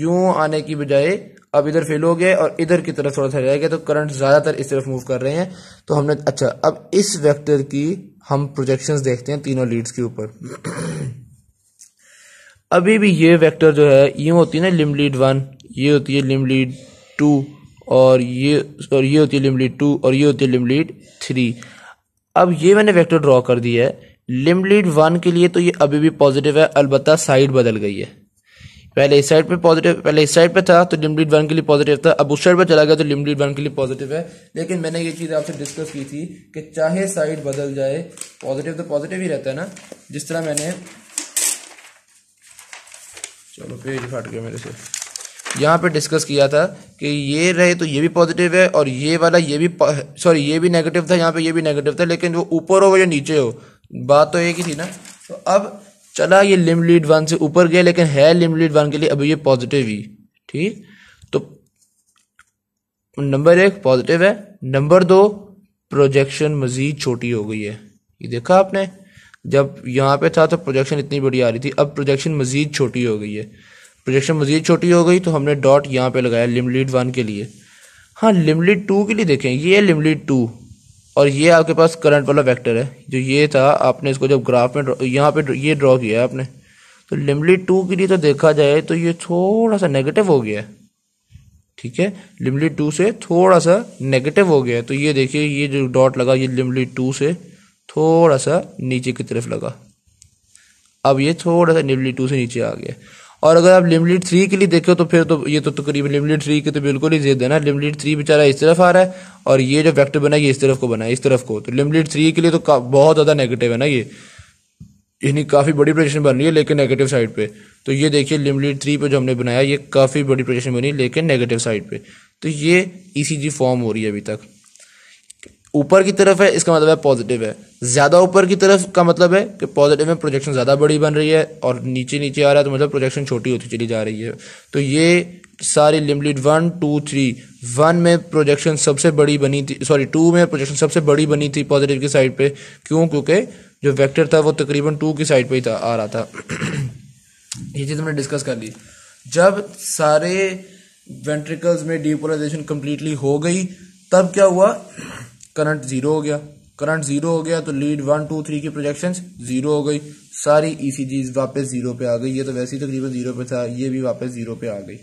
Speaker 1: यूं आने की बजाय अब इधर फेल हो गया और इधर की तरफ थोड़ा सा रह गया तो करंट ज़्यादातर इस तरफ मूव कर रहे हैं तो हमने अच्छा अब इस वेक्टर की हम प्रोजेक्शंस देखते हैं तीनों लीड्स के ऊपर [CLEARS THROAT] अभी भी ये वेक्टर जो है ये होती है ना लिम लीड वन ये होती है लिम लीड टू और ये और ये होती है लिम लीड टू और ये होती है लिम लीड थ्री अब ये मैंने वेक्टर ड्रॉ कर दिया है लिम लीड वन के लिए तो ये अभी भी पॉजिटिव है अलबत्ता साइड बदल गई है पहले इस साइड पे पॉजिटिव पहले इस साइड पे था तो लिमिटेड वन के लिए पॉजिटिव था अब उस साइड पर चला गया तो लिमिटेड वन के लिए पॉजिटिव है लेकिन मैंने ये चीज़ आपसे डिस्कस की थी कि चाहे साइड बदल जाए पॉजिटिव तो पॉजिटिव ही रहता है ना जिस तरह मैंने चलो पेज फट गया मेरे से यहाँ पे डिस्कस किया था कि ये रहे तो ये भी पॉजिटिव है और ये वाला ये भी सॉरी ये भी नेगेटिव था यहाँ पे ये भी नेगेटिव था लेकिन वो ऊपर हो या नीचे हो बात तो एक ही थी ना तो अब चला ये लिम लीड वन से ऊपर गया लेकिन है लिम लीड वन के लिए अभी ये पॉजिटिव ही ठीक तो नंबर एक पॉजिटिव है नंबर दो प्रोजेक्शन मजीद छोटी हो गई है ये देखा आपने जब यहां पे था तो प्रोजेक्शन इतनी बड़ी आ रही थी अब प्रोजेक्शन मजीद छोटी हो गई है प्रोजेक्शन मजीद छोटी हो गई तो हमने डॉट यहां पे लगाया लिमलीड वन के लिए हाँ लिमलिट टू के लिए देखें ये लिमलीड टू और ये आपके पास करंट वाला वेक्टर है जो ये था आपने इसको जब ग्राफ में यहाँ पे ये ड्रॉ किया है आपने तो लिमली टू के लिए तो देखा जाए तो ये थोड़ा सा नेगेटिव हो गया है ठीक है लिमली टू से थोड़ा सा नेगेटिव हो गया है तो ये देखिए ये जो डॉट लगा ये लिमली टू से थोड़ा सा नीचे की तरफ लगा अब ये थोड़ा सा लिमली टू से नीचे आ गया और अगर आप लिमिटेड थ्री के लिए देखो तो फिर तो ये तो तकरीबन तो लिमिट थ्री की तो बिल्कुल ही जेद है ना लिमिटेड थ्री बेचारा इस तरफ आ रहा है और ये जो वैक्टर बना ये इस तरफ को बना है इस तरफ को तो लिमिट थ्री के लिए तो बहुत ज़्यादा नेगेटिव है ना ये यानी काफ़ी बड़ी प्रोजेक्शन बन रही है लेकिन नेगेटिव साइड पे तो ये देखिए लिमिट थ्री पे जो हमने बनाया ये काफ़ी बड़ी प्रोजेक्शन बनी लेकिन नेगेटिव साइड पे तो ये ईसीजी e फॉर्म हो रही है अभी तक ऊपर की तरफ है इसका मतलब है पॉजिटिव है ज़्यादा ऊपर की तरफ का मतलब है कि पॉजिटिव में प्रोजेक्शन ज़्यादा बड़ी बन रही है और नीचे नीचे आ रहा है तो मतलब प्रोजेक्शन छोटी होती चली जा रही है तो ये सारी limit one two three one में प्रोजेक्शन सबसे बड़ी बनी थी सॉरी टू में प्रोजेक्शन सबसे बड़ी बनी थी पॉजिटिव की साइड पर क्यों क्योंकि जो वैक्टर था वो तकरीबन टू की साइड पर ही था आ रहा था [CLEARS THROAT] ये चीज़ हमने डिस्कस कर ली जब सारे वेंट्रिकल्स में डिपोलाइजेशन कम्प्लीटली हो गई तब क्या हुआ [CLEARS THROAT] करंट जीरो हो गया करंट जीरो हो गया तो लीड वन टू थ्री की प्रोजेक्शन जीरो हो गई सारी ई e वापस जीरो पे आ गई ये तो वैसे ही तकरीबन जीरो पे था ये भी वापस जीरो पे आ गई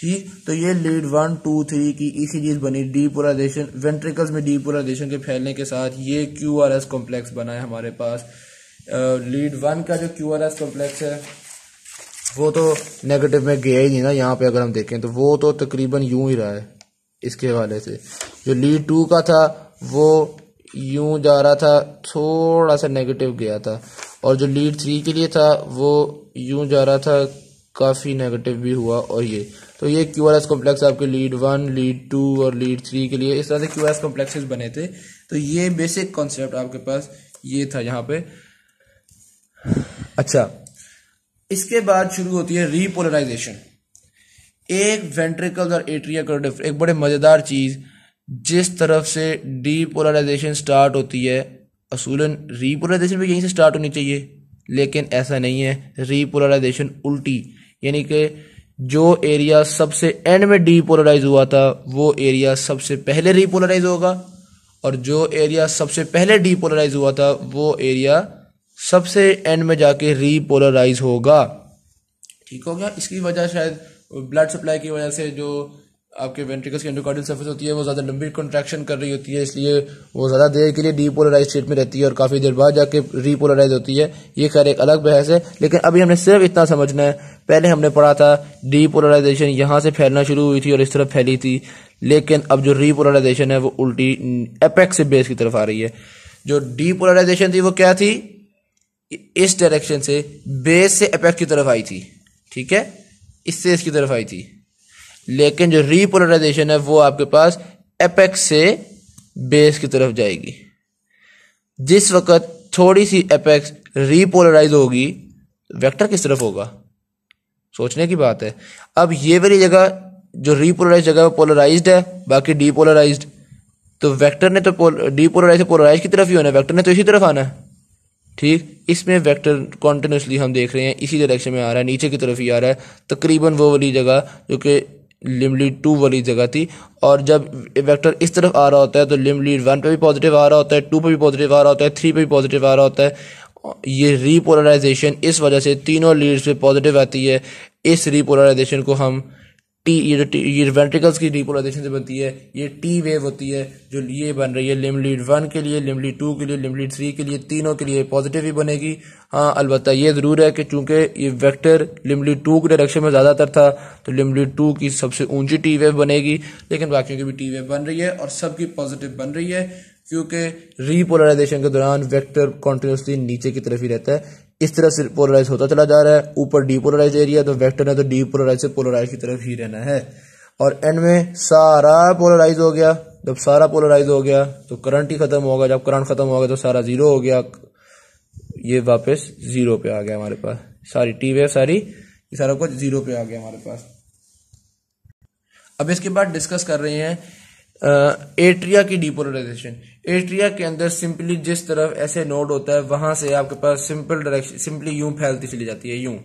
Speaker 1: ठीक तो ये लीड वन टू थ्री की ई e बनी डीपोलाइजेशन वेंट्रिकल्स में डीपोलाइजेशन के फैलने के साथ ये क्यू आर एस कॉम्प्लेक्स बना है हमारे पास लीड वन का जो क्यू आर एस कॉम्प्लेक्स है वो तो नेगेटिव में गया ही नहीं ना यहाँ पे अगर हम देखें तो वो तो तकरीबन यूं ही रहा है इसके हवाले से जो लीड टू का था वो यूं जा रहा था थोड़ा सा नेगेटिव गया था और जो लीड थ्री के लिए था वो यूं जा रहा था काफ़ी नेगेटिव भी हुआ और ये तो ये क्यू आर एस कॉम्प्लेक्स आपके लीड वन लीड टू और लीड थ्री के लिए इस तरह से क्यू आर एस कॉम्प्लेक्सेस बने थे तो ये बेसिक कॉन्सेप्ट आपके पास ये था यहाँ पे अच्छा इसके बाद शुरू होती है रीपोलराइजेशन एक वेंट्रिकल और एट्रिया का एक बड़े मज़ेदार चीज़ जिस तरफ से डीपोलराइजेशन स्टार्ट होती है असूलन रीपोलराइजेशन भी यहीं से स्टार्ट होनी चाहिए लेकिन ऐसा नहीं है रीपोलराइजेशन उल्टी यानी कि जो एरिया सबसे एंड में डीपोलराइज हुआ था वो एरिया सबसे पहले रीपोलराइज होगा और जो एरिया सबसे पहले डीपोलराइज हुआ था वो एरिया सबसे एंड में जाके रीपोलराइज होगा ठीक हो गया इसकी वजह शायद ब्लड सप्लाई की वजह से जो आपके वेंट्रिकल्स की एंडोकार्डियल सर्फेस होती है वो ज़्यादा लंबी कंट्रैक्शन कर रही होती है इसलिए वो ज़्यादा देर के लिए डीपोलराइज स्टेट में रहती है और काफ़ी देर बाद जाके रीपोलराइज होती है ये खैर एक अलग बहस है लेकिन अभी हमने सिर्फ इतना समझना है पहले हमने पढ़ा था डीपोलराइजेशन यहाँ से फैलना शुरू हुई थी और इस तरफ फैली थी लेकिन अब जो रीपोलराइजेशन है वो उल्टी एपेक्स से बेस की तरफ आ रही है जो डीपोलराइजेशन थी वो क्या थी इस डायरेक्शन से बेस से अपेक्स की तरफ आई थी ठीक है इससे इसकी तरफ आई थी लेकिन जो रीपोलराइजेशन है वो आपके पास एपेक्स से बेस की तरफ जाएगी जिस वक्त थोड़ी सी एपेक्स रीपोलराइज होगी वेक्टर किस तरफ होगा सोचने की बात है अब ये वाली जगह जो रीपोलराइज जगह पोलराइज है बाकी डीपोलराइज तो वेक्टर ने तो डीपोलराइज से पोलराइज की तरफ ही होना है वेक्टर ने तो इसी तरफ आना है ठीक इसमें वेक्टर कॉन्टिन्यूसली हम देख रहे हैं इसी डायरेक्शन में आ रहा है नीचे की तरफ ही आ रहा है तकरीबन वो वाली जगह जो कि लिम लीड टू वाली जगह थी और जब वेक्टर इस तरफ आ रहा होता है तो लिमली वन पे भी पॉजिटिव आ रहा होता है टू पे भी पॉजिटिव आ रहा होता है थ्री पे भी पॉजिटिव आ रहा होता है ये रीपोलराइजेशन इस वजह से तीनों लीड्स पे पॉजिटिव आती है इस रीपोलराइजेशन को हम टी ये जो ये वेंट्रिकल्स की डीपोलाइजेशन से बनती है ये टी वेव होती है जो ये बन रही है लिम लीड वन के लिए लिम लीड टू के लिए लिम लीड थ्री के लिए तीनों के लिए पॉजिटिव ही बनेगी हाँ अलबत्त ये ज़रूर है कि चूंकि ये वेक्टर लिम लीड टू के डायरेक्शन में ज़्यादातर था तो लिम लीड टू की सबसे ऊंची टी वेव बनेगी लेकिन बाकियों की भी टी वेव बन रही है और सबकी पॉजिटिव बन रही है क्योंकि रीपोलराइजेशन के दौरान वेक्टर कॉन्टिन्यूसली नीचे की तरफ ही रहता है इस तरह से पोलराइज होता चला जा रहा है ऊपर डीपोलराइज एरिया तो वेक्टर है तो पोलराइज से पोलराइज की तरफ ही रहना है और एंड में सारा पोलराइज हो गया जब सारा पोलराइज हो गया तो करंट ही खत्म होगा जब करंट खत्म होगा तो सारा जीरो हो गया ये वापस जीरो पे आ गया हमारे पास सारी टी वेव सारी ये सारा कुछ जीरो पे आ गया हमारे पास अब इसके बाद डिस्कस कर रहे हैं एट्रिया की डिपोलराइजेशन एट्रिया के अंदर सिंपली जिस तरफ ऐसे नोड होता है वहां से आपके पास सिंपल डायरेक्शन सिंपली यूं फैलती चली जाती है यूं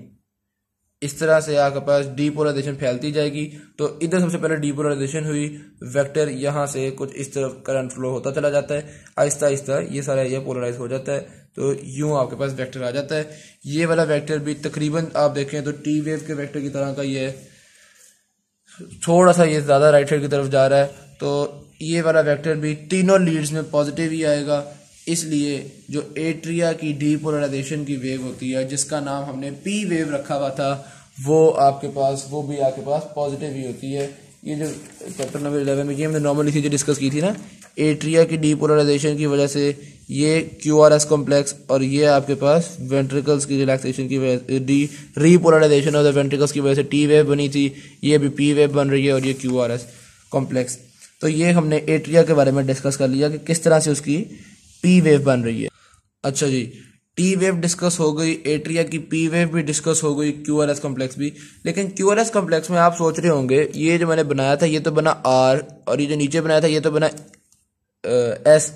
Speaker 1: इस तरह से आपके पास डीपोलाइजेशन फैलती जाएगी तो इधर सबसे पहले डीपोलाइजेशन हुई वेक्टर यहां से कुछ इस तरफ करंट फ्लो होता चला जाता है आहिस्ता आहिस्ता ये सारा एरिया पोलराइज हो जाता है तो यूं आपके पास वेक्टर आ जाता है ये वाला वेक्टर भी तकरीबन आप देखें तो टी वेव के वेक्टर की तरह का ये थोड़ा सा ये ज़्यादा राइट साइड की तरफ जा रहा है तो ये वाला वेक्टर भी तीनों लीड्स में पॉजिटिव ही आएगा इसलिए जो एट्रिया की डीपोलराइजेशन की वेव होती है जिसका नाम हमने पी वेव रखा हुआ था वो आपके पास वो भी आपके पास पॉजिटिव ही होती है ये जो चैप्टर नंबर इलेवन में ये हमने नॉर्मली चीज़ें डिस्कस की थी ना एट्रिया की डीपोलराइजेशन की वजह से ये क्यू आर एस कॉम्प्लेक्स और ये आपके पास वेंट्रिकल्स की रिलैक्सेशन की वजह डी रीपोलराइजेशन और वेंट्रिकल्स की वजह से टी वेव बनी थी ये भी पी वेव बन रही है और ये क्यू आर एस कॉम्प्लेक्स तो ये हमने एट्रिया के बारे में डिस्कस कर लिया कि किस तरह से उसकी पी वेव बन रही है अच्छा जी टी वेव डिस्कस हो गई एट्रिया की पी वेव भी डिस्कस हो गई क्यू आर एस कॉम्प्लेक्स भी लेकिन क्यू आर एस कॉम्प्लेक्स में आप सोच रहे होंगे ये जो मैंने बनाया था ये तो बना आर और ये जो नीचे बनाया था ये तो बना एस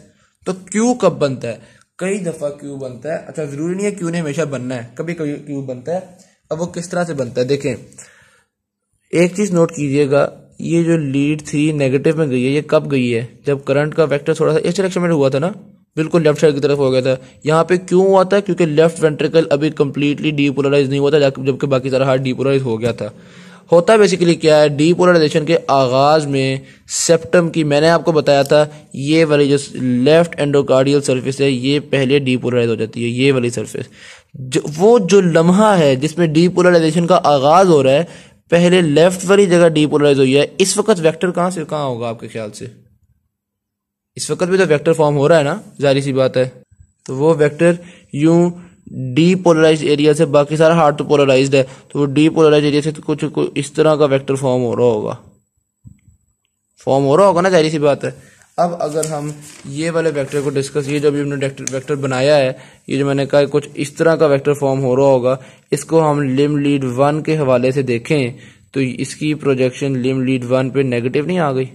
Speaker 1: तो क्यू कब बनता है कई दफ़ा क्यू बनता है अच्छा ज़रूरी नहीं है क्यू ने हमेशा बनना है कभी कभी क्यू बनता है अब वो किस तरह से बनता है देखें एक चीज़ नोट कीजिएगा ये जो लीड थ्री नेगेटिव में गई है ये कब गई है जब करंट का वेक्टर थोड़ा सा इस डायरेक्शन में हुआ था ना बिल्कुल लेफ्ट साइड की तरफ हो गया था यहाँ पे क्यों हुआ था क्योंकि लेफ्ट वेंट्रिकल अभी कम्प्लीटली डीपोलराइज नहीं हुआ था जबकि बाकी सारा हार्ट डीपोलराइज हो गया था होता बेसिकली क्या है डीपोलराइजेशन के आगाज़ में सेप्टम की मैंने आपको बताया था ये वाली जो लेफ्ट एंडोकार्डियल सर्फिस है ये पहले डीपोलराइज हो जाती है ये वाली सर्फिस जो, वो जो लम्हा है जिसमें डीपोलराइजेशन का आगाज़ हो रहा है पहले लेफ्ट वाली जगह डीपोलराइज हुई है इस वक्त वेक्टर कहां से कहां होगा आपके ख्याल से इस वक्त भी तो वेक्टर फॉर्म हो रहा है ना जारी सी बात है तो वो वेक्टर डी डीपोलराइज एरिया से बाकी सारा हार्ड तो पोलराइज है तो वो डीपोलराइज एरिया से तो कुछ, कुछ इस तरह का वेक्टर फॉर्म हो रहा होगा फॉर्म हो रहा होगा ना जाहिर सी बात है अब अगर हम ये वाले वेक्टर को डिस्कस ये जो भी हमने वेक्टर बनाया है ये जो मैंने कहा कुछ इस तरह का वेक्टर फॉर्म हो रहा होगा इसको हम लिम लीड वन के हवाले से देखें तो इसकी प्रोजेक्शन लिम लीड वन पे नेगेटिव नहीं आ गई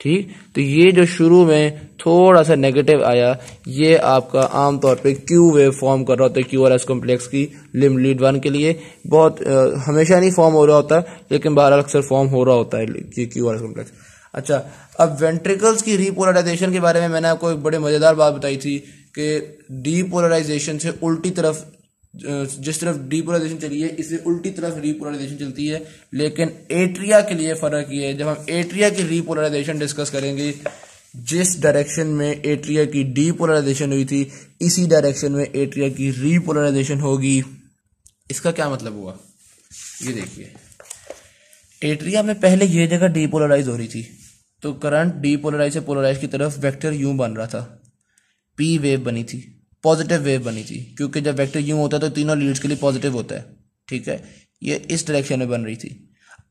Speaker 1: ठीक तो ये जो शुरू में थोड़ा सा नेगेटिव आया ये आपका आमतौर पे क्यू वेव फॉर्म कर रहा होता है क्यू आर एस कॉम्प्लेक्स की लिम लीड वन के लिए बहुत आ, हमेशा नहीं फॉर्म हो रहा होता लेकिन बहरहाल अक्सर फॉर्म हो रहा होता है क्यू आर एस कॉम्प्लेक्स अच्छा अब वेंट्रिकल्स की रीपोलराइजेशन के बारे में मैंने आपको एक बड़े मज़ेदार बात बताई थी कि डीपोलराइजेशन से उल्टी तरफ जिस तरफ डीपोलराइजेशन चली है इससे उल्टी तरफ रिपोलराइजेशन चलती है लेकिन एट्रिया के लिए फ़र्क ये है जब हम एट्रिया की रीपोलराइजेशन डिस्कस करेंगे जिस डायरेक्शन में एट्रिया की डीपोलराइजेशन हुई थी इसी डायरेक्शन में एट्रिया की रीपोलराइजेशन होगी इसका क्या मतलब हुआ ये देखिए एट्रिया में पहले ये जगह डीपोलराइज हो रही थी तो करंट डीपोलराइज से पोलराइज की तरफ वेक्टर यूं बन रहा था पी वेव बनी थी पॉजिटिव वेव बनी थी क्योंकि जब वेक्टर यूं होता है तो तीनों लीड्स के लिए पॉजिटिव होता है ठीक है ये इस डायरेक्शन में बन रही थी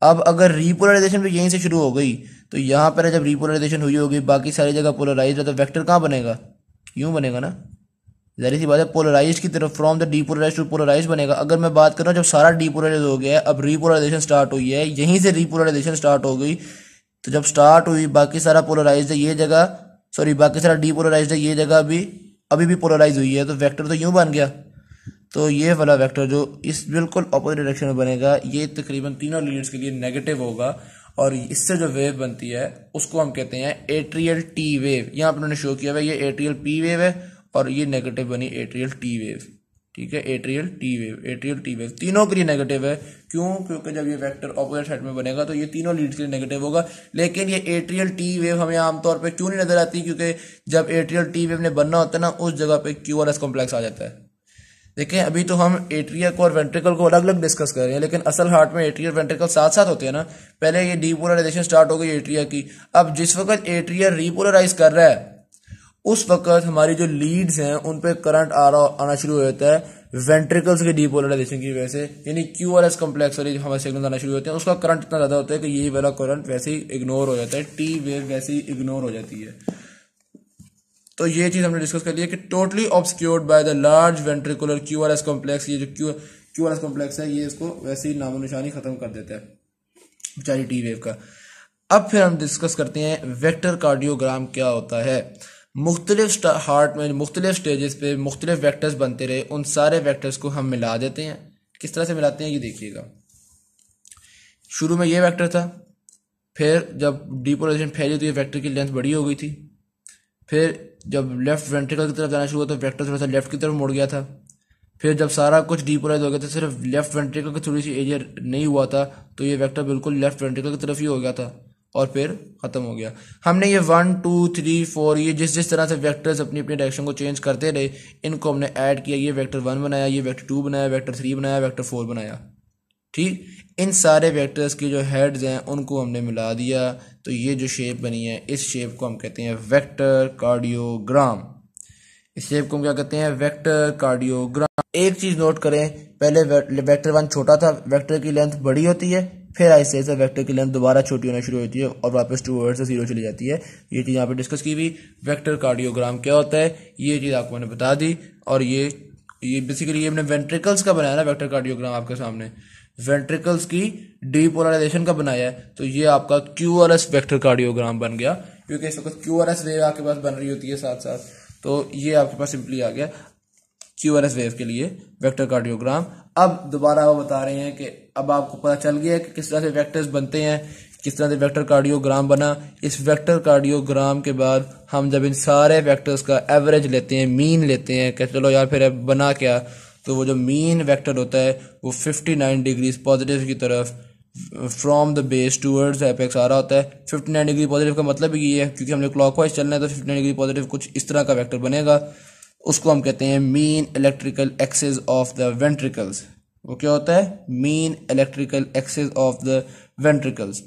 Speaker 1: अब अगर रीपोलराइजेशन भी यहीं से शुरू हो गई तो यहाँ पर जब रीपोलराइजेशन हुई होगी बाकी सारी जगह पोलराइज है तो वैक्टर कहाँ बनेगा यूँ बनेगा ना जहरी सी बात है पोलराइज की तरफ from the depolarize to polarize बनेगा अगर मैं बात कर रहा जब सारा डीपोलराइज हो गया है अब रीपोलराइजेशन स्टार्ट हुई है यहीं से रीपोलराइजेशन स्टार्ट हो गई तो जब स्टार्ट हुई बाकी सारा पोलराइज है ये जगह सॉरी बाकी सारा डी पोलराइज है ये जगह अभी अभी भी पोलराइज हुई है तो वेक्टर तो यूं बन गया तो ये वाला वेक्टर जो इस बिल्कुल अपोजिट डायरेक्शन में बनेगा ये तकरीबन तीनों लीड्स के लिए नेगेटिव होगा और इससे जो वेव बनती है उसको हम कहते हैं एट्रियल टी वेव यहाँ पर उन्होंने शो किया हुआ है ये एट्रियल पी वेव है और ये नेगेटिव बनी एट्रियल टी वेव ठीक है atrial T wave atrial T wave तीनों के लिए नेगेटिव है क्यों क्योंकि जब ये वेक्टर ऑपोजिट साइड में बनेगा तो ये तीनों लीड्स के लिए नेगेटिव होगा लेकिन ये एट्रियल टी वेव हमें आमतौर पे क्यों नहीं नजर आती क्योंकि जब एट्रियल टी वेव ने बनना होता है ना उस जगह पे क्यू आर एस कॉम्प्लेक्स आ जाता है देखें अभी तो हम एट्रिया को और वेंट्रिकल को अलग अलग डिस्कस कर रहे हैं लेकिन असल हार्ट में एट्रिया वेंट्रिकल साथ साथ होते हैं ना पहले ये डीपोलराइजेशन स्टार्ट हो गई एट्रिया की अब जिस वक्त एट्रिया रीपोलराइज कर रहा है उस वक्त हमारी जो लीड्स हैं उन पे करंट आ रहा आना शुरू हो जाता है वेंट्रिकल्स के डीपोलराइजेशन की वजह से यानी क्यू आर एस कम्प्लेक्स वाले जो हमारे सिग्नल आना शुरू होते हैं उसका करंट इतना ज़्यादा होता है कि ये वाला करंट वैसे ही इग्नोर हो जाता है टी वेव वैसे ही इग्नोर हो जाती है तो ये चीज़ हमने डिस्कस कर लिया कि totally obscured by the large ventricular Q R S complex ये जो Q Q R S complex है ये इसको वैसे ही नामो निशानी खत्म कर देता है बेचारी टी वेव का अब फिर हम डिस्कस करते हैं वेक्टर कार्डियोग्राम क्या होता है मुख्तलिफ हार्ट में मुख्तलिफ स्टेजेस पे मुख्तलिफ वैक्टर्स बनते रहे उन सारे वैक्टर्स को हम मिला देते हैं किस तरह से मिलाते हैं ये देखिएगा शुरू में ये वैक्टर था फिर जब डिपोलाइजेशन फैली तो ये वैक्टर की लेंथ बड़ी हो गई थी फिर जब लेफ्ट वेंट्रिकल की तरफ जाना शुरू हुआ तो वैक्टर थोड़ा सा लेफ्ट की तरफ मुड़ गया था फिर जब सारा कुछ डीपोलाइज हो गया था सिर्फ लेफ्ट वेंट्रिकल का थोड़ी सी एरिया नहीं हुआ था तो ये वेक्टर बिल्कुल लेफ्ट वेंट्रिकल की तरफ ही हो गया था और फिर ख़त्म हो गया हमने ये वन टू थ्री फोर ये जिस जिस तरह से वेक्टर्स अपनी अपनी डायरेक्शन को चेंज करते रहे इनको हमने ऐड किया ये वेक्टर वन बनाया ये वेक्टर टू बनाया वेक्टर थ्री बनाया वेक्टर फोर बनाया ठीक इन सारे वेक्टर्स की जो हेड्स हैं उनको हमने मिला दिया तो ये जो शेप बनी है इस शेप को हम कहते हैं वेक्टर कार्डियोग्राम इस शेप को हम क्या कहते हैं वेक्टर कार्डियोग्राम एक चीज़ नोट करें पहले वेक्टर वन छोटा था वेक्टर की लेंथ बड़ी होती है फिर ऐसे ऐसे वैक्टर की लेंथ दोबारा छोटी होना शुरू होती है और वापस टू वर्ड से जीरो चली जाती है ये चीज़ यहाँ पर डिस्कस की हुई वैक्टर कार्डियोग्राम क्या होता है ये चीज़ आपको मैंने बता दी और ये ये बेसिकली ये हमने वेंट्रिकल्स का बनाया ना वेक्टर कार्डियोग्राम आपके सामने वेंट्रिकल्स की डीपोलराइजेशन का बनाया है तो ये आपका Q R S vector cardiogram बन गया क्योंकि इस वक्त क्यू आर एस वेव आपके पास बन रही होती है साथ साथ तो ये आपके पास सिंपली आ गया एस वेव के लिए वेक्टर कार्डियोग्राम अब दोबारा वो बता रहे हैं कि अब आपको पता चल गया है कि किस तरह से वेक्टर्स बनते हैं किस तरह से वेक्टर कार्डियोग्राम बना इस वेक्टर कार्डियोग्राम के बाद हम जब इन सारे वेक्टर्स का एवरेज लेते हैं मीन लेते हैं कि चलो यार फिर बना क्या तो वो जो मीन वेक्टर होता है वो 59 डिग्रीज पॉजिटिव की तरफ from the base towards apex आ रहा होता है 59 डिग्री पॉजिटिव का मतलब ये है क्योंकि हमने क्लॉकवाइज चलना है तो 59 डिग्री पॉजिटिव कुछ इस तरह का वेक्टर बनेगा उसको हम कहते हैं mean electrical axis of the ventricles वो क्या होता है mean electrical axis of the ventricles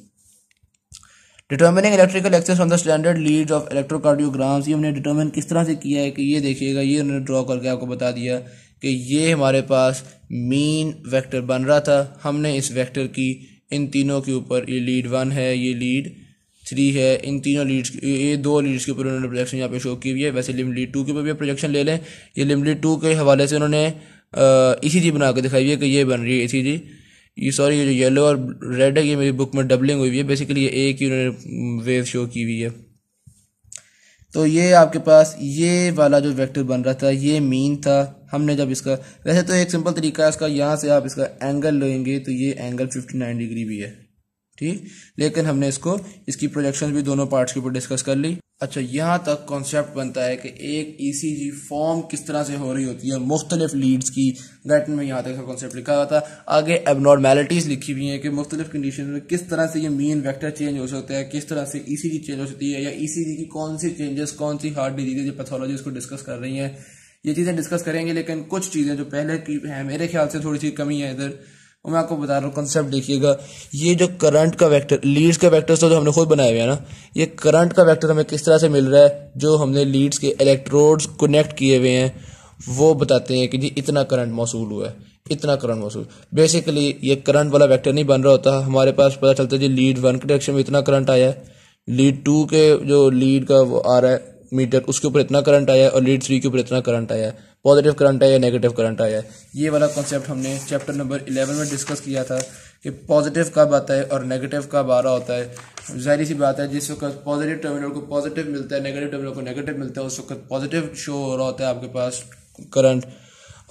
Speaker 1: determining electrical axis on the standard lead of electrocardiograms ये हमने डिटर्मिन किस तरह से किया है कि ये देखिएगा ये उन्होंने ड्रॉ करके आपको बता दिया कि ये हमारे पास मीन वेक्टर बन रहा था हमने इस वेक्टर की इन तीनों के ऊपर ये लीड वन है ये लीड थ्री है इन तीनों लीड्स ये दो लीड्स के ऊपर उन्होंने प्रोजेक्शन यहाँ पे शो की हुई है वैसे लिम टू के ऊपर भी प्रोजेक्शन ले लें ये लिम टू के हवाले से उन्होंने ई सी जी बना के दिखाई हुई है कि ये बन रही है ई सी जी ये सॉरी ये जो येलो और रेड है ये मेरी बुक में डबलिंग हुई है बेसिकली ये एक ही उन्होंने वेव शो की हुई है तो ये आपके पास ये वाला जो वेक्टर बन रहा था ये मीन था हमने जब इसका वैसे तो एक सिंपल तरीका है इसका यहाँ से आप इसका एंगल लेंगे तो ये एंगल 59 डिग्री भी है ठीक लेकिन हमने इसको इसकी प्रोजेक्शन भी दोनों पार्ट के ऊपर डिस्कस कर ली अच्छा यहाँ तक कॉन्सेप्ट बनता है कि एक ईसीजी e फॉर्म किस तरह से हो रही होती है मुख्तलिफ लीड्स की गट में यहाँ तक कॉन्सेप्ट लिखा हुआ था आगे एबनॉर्मेलिटीज़ लिखी हुई है कि मुख्तलिफ कंडीशन में किस तरह से ये मेन वैक्टर चेंज हो सकता है किस तरह से ईसीजी e चेंज हो सकती है या ईसीजी e की कौन सी चेंजेस कौन सी हार्ट डिजीज जो पैथोलॉजी उसको डिस्कस कर रही है ये चीज़ें डिस्कस करेंगे लेकिन कुछ चीज़ें जो पहले की है मेरे ख्याल से थोड़ी सी कमी है इधर और मैं आपको बता रहा हूँ कंसेप्ट देखिएगा ये जो करंट का वेक्टर लीड्स का वेक्टर तो जो हमने खुद बनाए हुए हैं ना ये करंट का वेक्टर हमें किस तरह से मिल रहा है जो हमने लीड्स के इलेक्ट्रोड्स कनेक्ट किए हुए हैं वो बताते हैं कि जी इतना करंट मौसू हुआ है इतना करंट मौसू बेसिकली ये करंट वाला वैक्टर नहीं बन रहा होता हमारे पास पता चलता है जी लीड वन के डायरेक्शन में इतना करंट आया है लीड टू के जो लीड का वो आ रहा है मीटर उसके ऊपर इतना करंट आया है और लीड थ्री के ऊपर इतना करंट आया है पॉजिटिव करंट है या नेगेटिव करंट आया है ये वाला कॉन्सेप्ट हमने चैप्टर नंबर इलेवन में डिस्कस किया था कि पॉजिटिव कब आता है और नेगेटिव कब आ रहा होता है जाहिर सी बात है जिस वक्त पॉजिटिव टर्मिनल को पॉजिटिव मिलता है नेगेटिव टर्मिनल को नेगेटिव मिलता है उस वक्त पॉजिटिव शो हो रहा होता है आपके पास करंट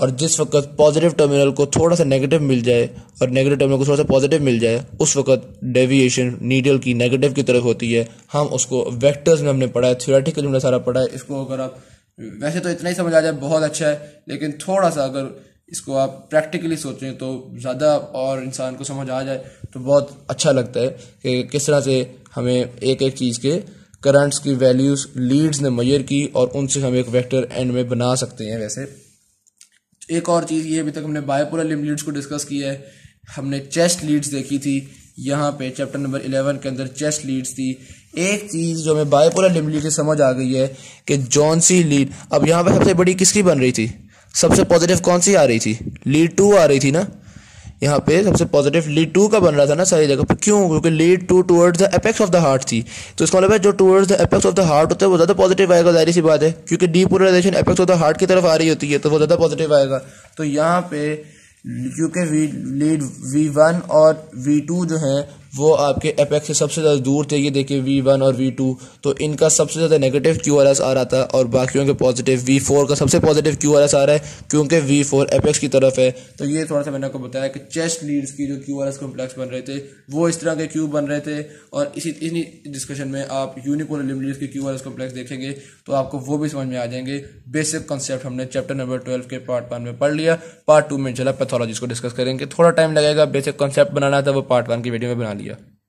Speaker 1: और जिस वक्त पॉजिटिव टर्मिनल को थोड़ा सा नेगेटिव मिल जाए और नेगेटिव टर्मिनल को थोड़ा सा पॉजिटिव मिल जाए उस वक्त डेविएशन नीडल की नेगेटिव की तरफ होती है हम उसको वेक्टर्स में हमने पढ़ा है थ्योरेटिकली हमने सारा पढ़ा है इसको अगर आप वैसे तो इतना ही समझ आ जाए बहुत अच्छा है लेकिन थोड़ा सा अगर इसको आप प्रैक्टिकली सोचें तो ज़्यादा और इंसान को समझ आ जाए तो बहुत अच्छा लगता है कि किस तरह से हमें एक एक चीज़ के करंट्स की वैल्यूज़ लीड्स ने मैयर की और उनसे हम एक वेक्टर एंड में बना सकते हैं वैसे एक और चीज़ ये अभी तक हमने बायपोलर लिम लीड्स को डिस्कस किया है हमने चेस्ट लीड्स देखी थी यहाँ पे चैप्टर नंबर इलेवन के अंदर चेस्ट लीड्स थी एक चीज़ जो हमें बायपोलर डिम्बली की समझ आ गई है कि जॉन सी लीड अब यहाँ पर सबसे बड़ी किसकी बन रही थी सबसे पॉजिटिव कौन सी आ रही थी लीड टू आ रही थी ना यहाँ पे सबसे पॉजिटिव लीड टू का बन रहा था ना सारी जगह पर क्यों क्योंकि lead two towards the apex of the heart थी तो इसका मतलब है जो towards the apex of the heart होता है वो ज़्यादा पॉजिटिव आएगा जाहिर सी बात है क्योंकि depolarization apex of the heart की तरफ आ रही होती है तो वो ज़्यादा पॉजिटिव आएगा तो यहाँ पे क्योंकि वी लीड वी वन और वी टू जो है वो आपके एपेक्स से सबसे ज़्यादा दूर थे ये देखिए वी वन और वी टू तो इनका सबसे ज़्यादा नेगेटिव क्यू आर एस आ रहा था और बाकियों के पॉजिटिव वी फोर का सबसे पॉजिटिव क्यू आर एस आ रहा है क्योंकि वी फोर एपेक्स की तरफ है तो ये थोड़ा सा मैंने आपको बताया कि चेस्ट लीड्स की जो क्यू आर एस कॉम्प्लेक्स बन रहे थे वो इस तरह के क्यूब बन रहे थे और इसी इसी डिस्कशन में आप यूनिपोलर लिमिटेड के क्यू आर एस कॉम्प्लेक्स देखेंगे तो आपको वो भी समझ में आ जाएंगे बेसिक कॉन्सेप्ट हमने चैप्टर नंबर ट्वेल्व के पार्ट वन में पढ़ लिया पार्ट टू में चला पैथोलॉजी को डिस्कस करेंगे थोड़ा टाइम लगेगा बेसिक कॉन्सेप्ट बनाना था वो पार्ट वन की वीडियो में बना लिया Almanya.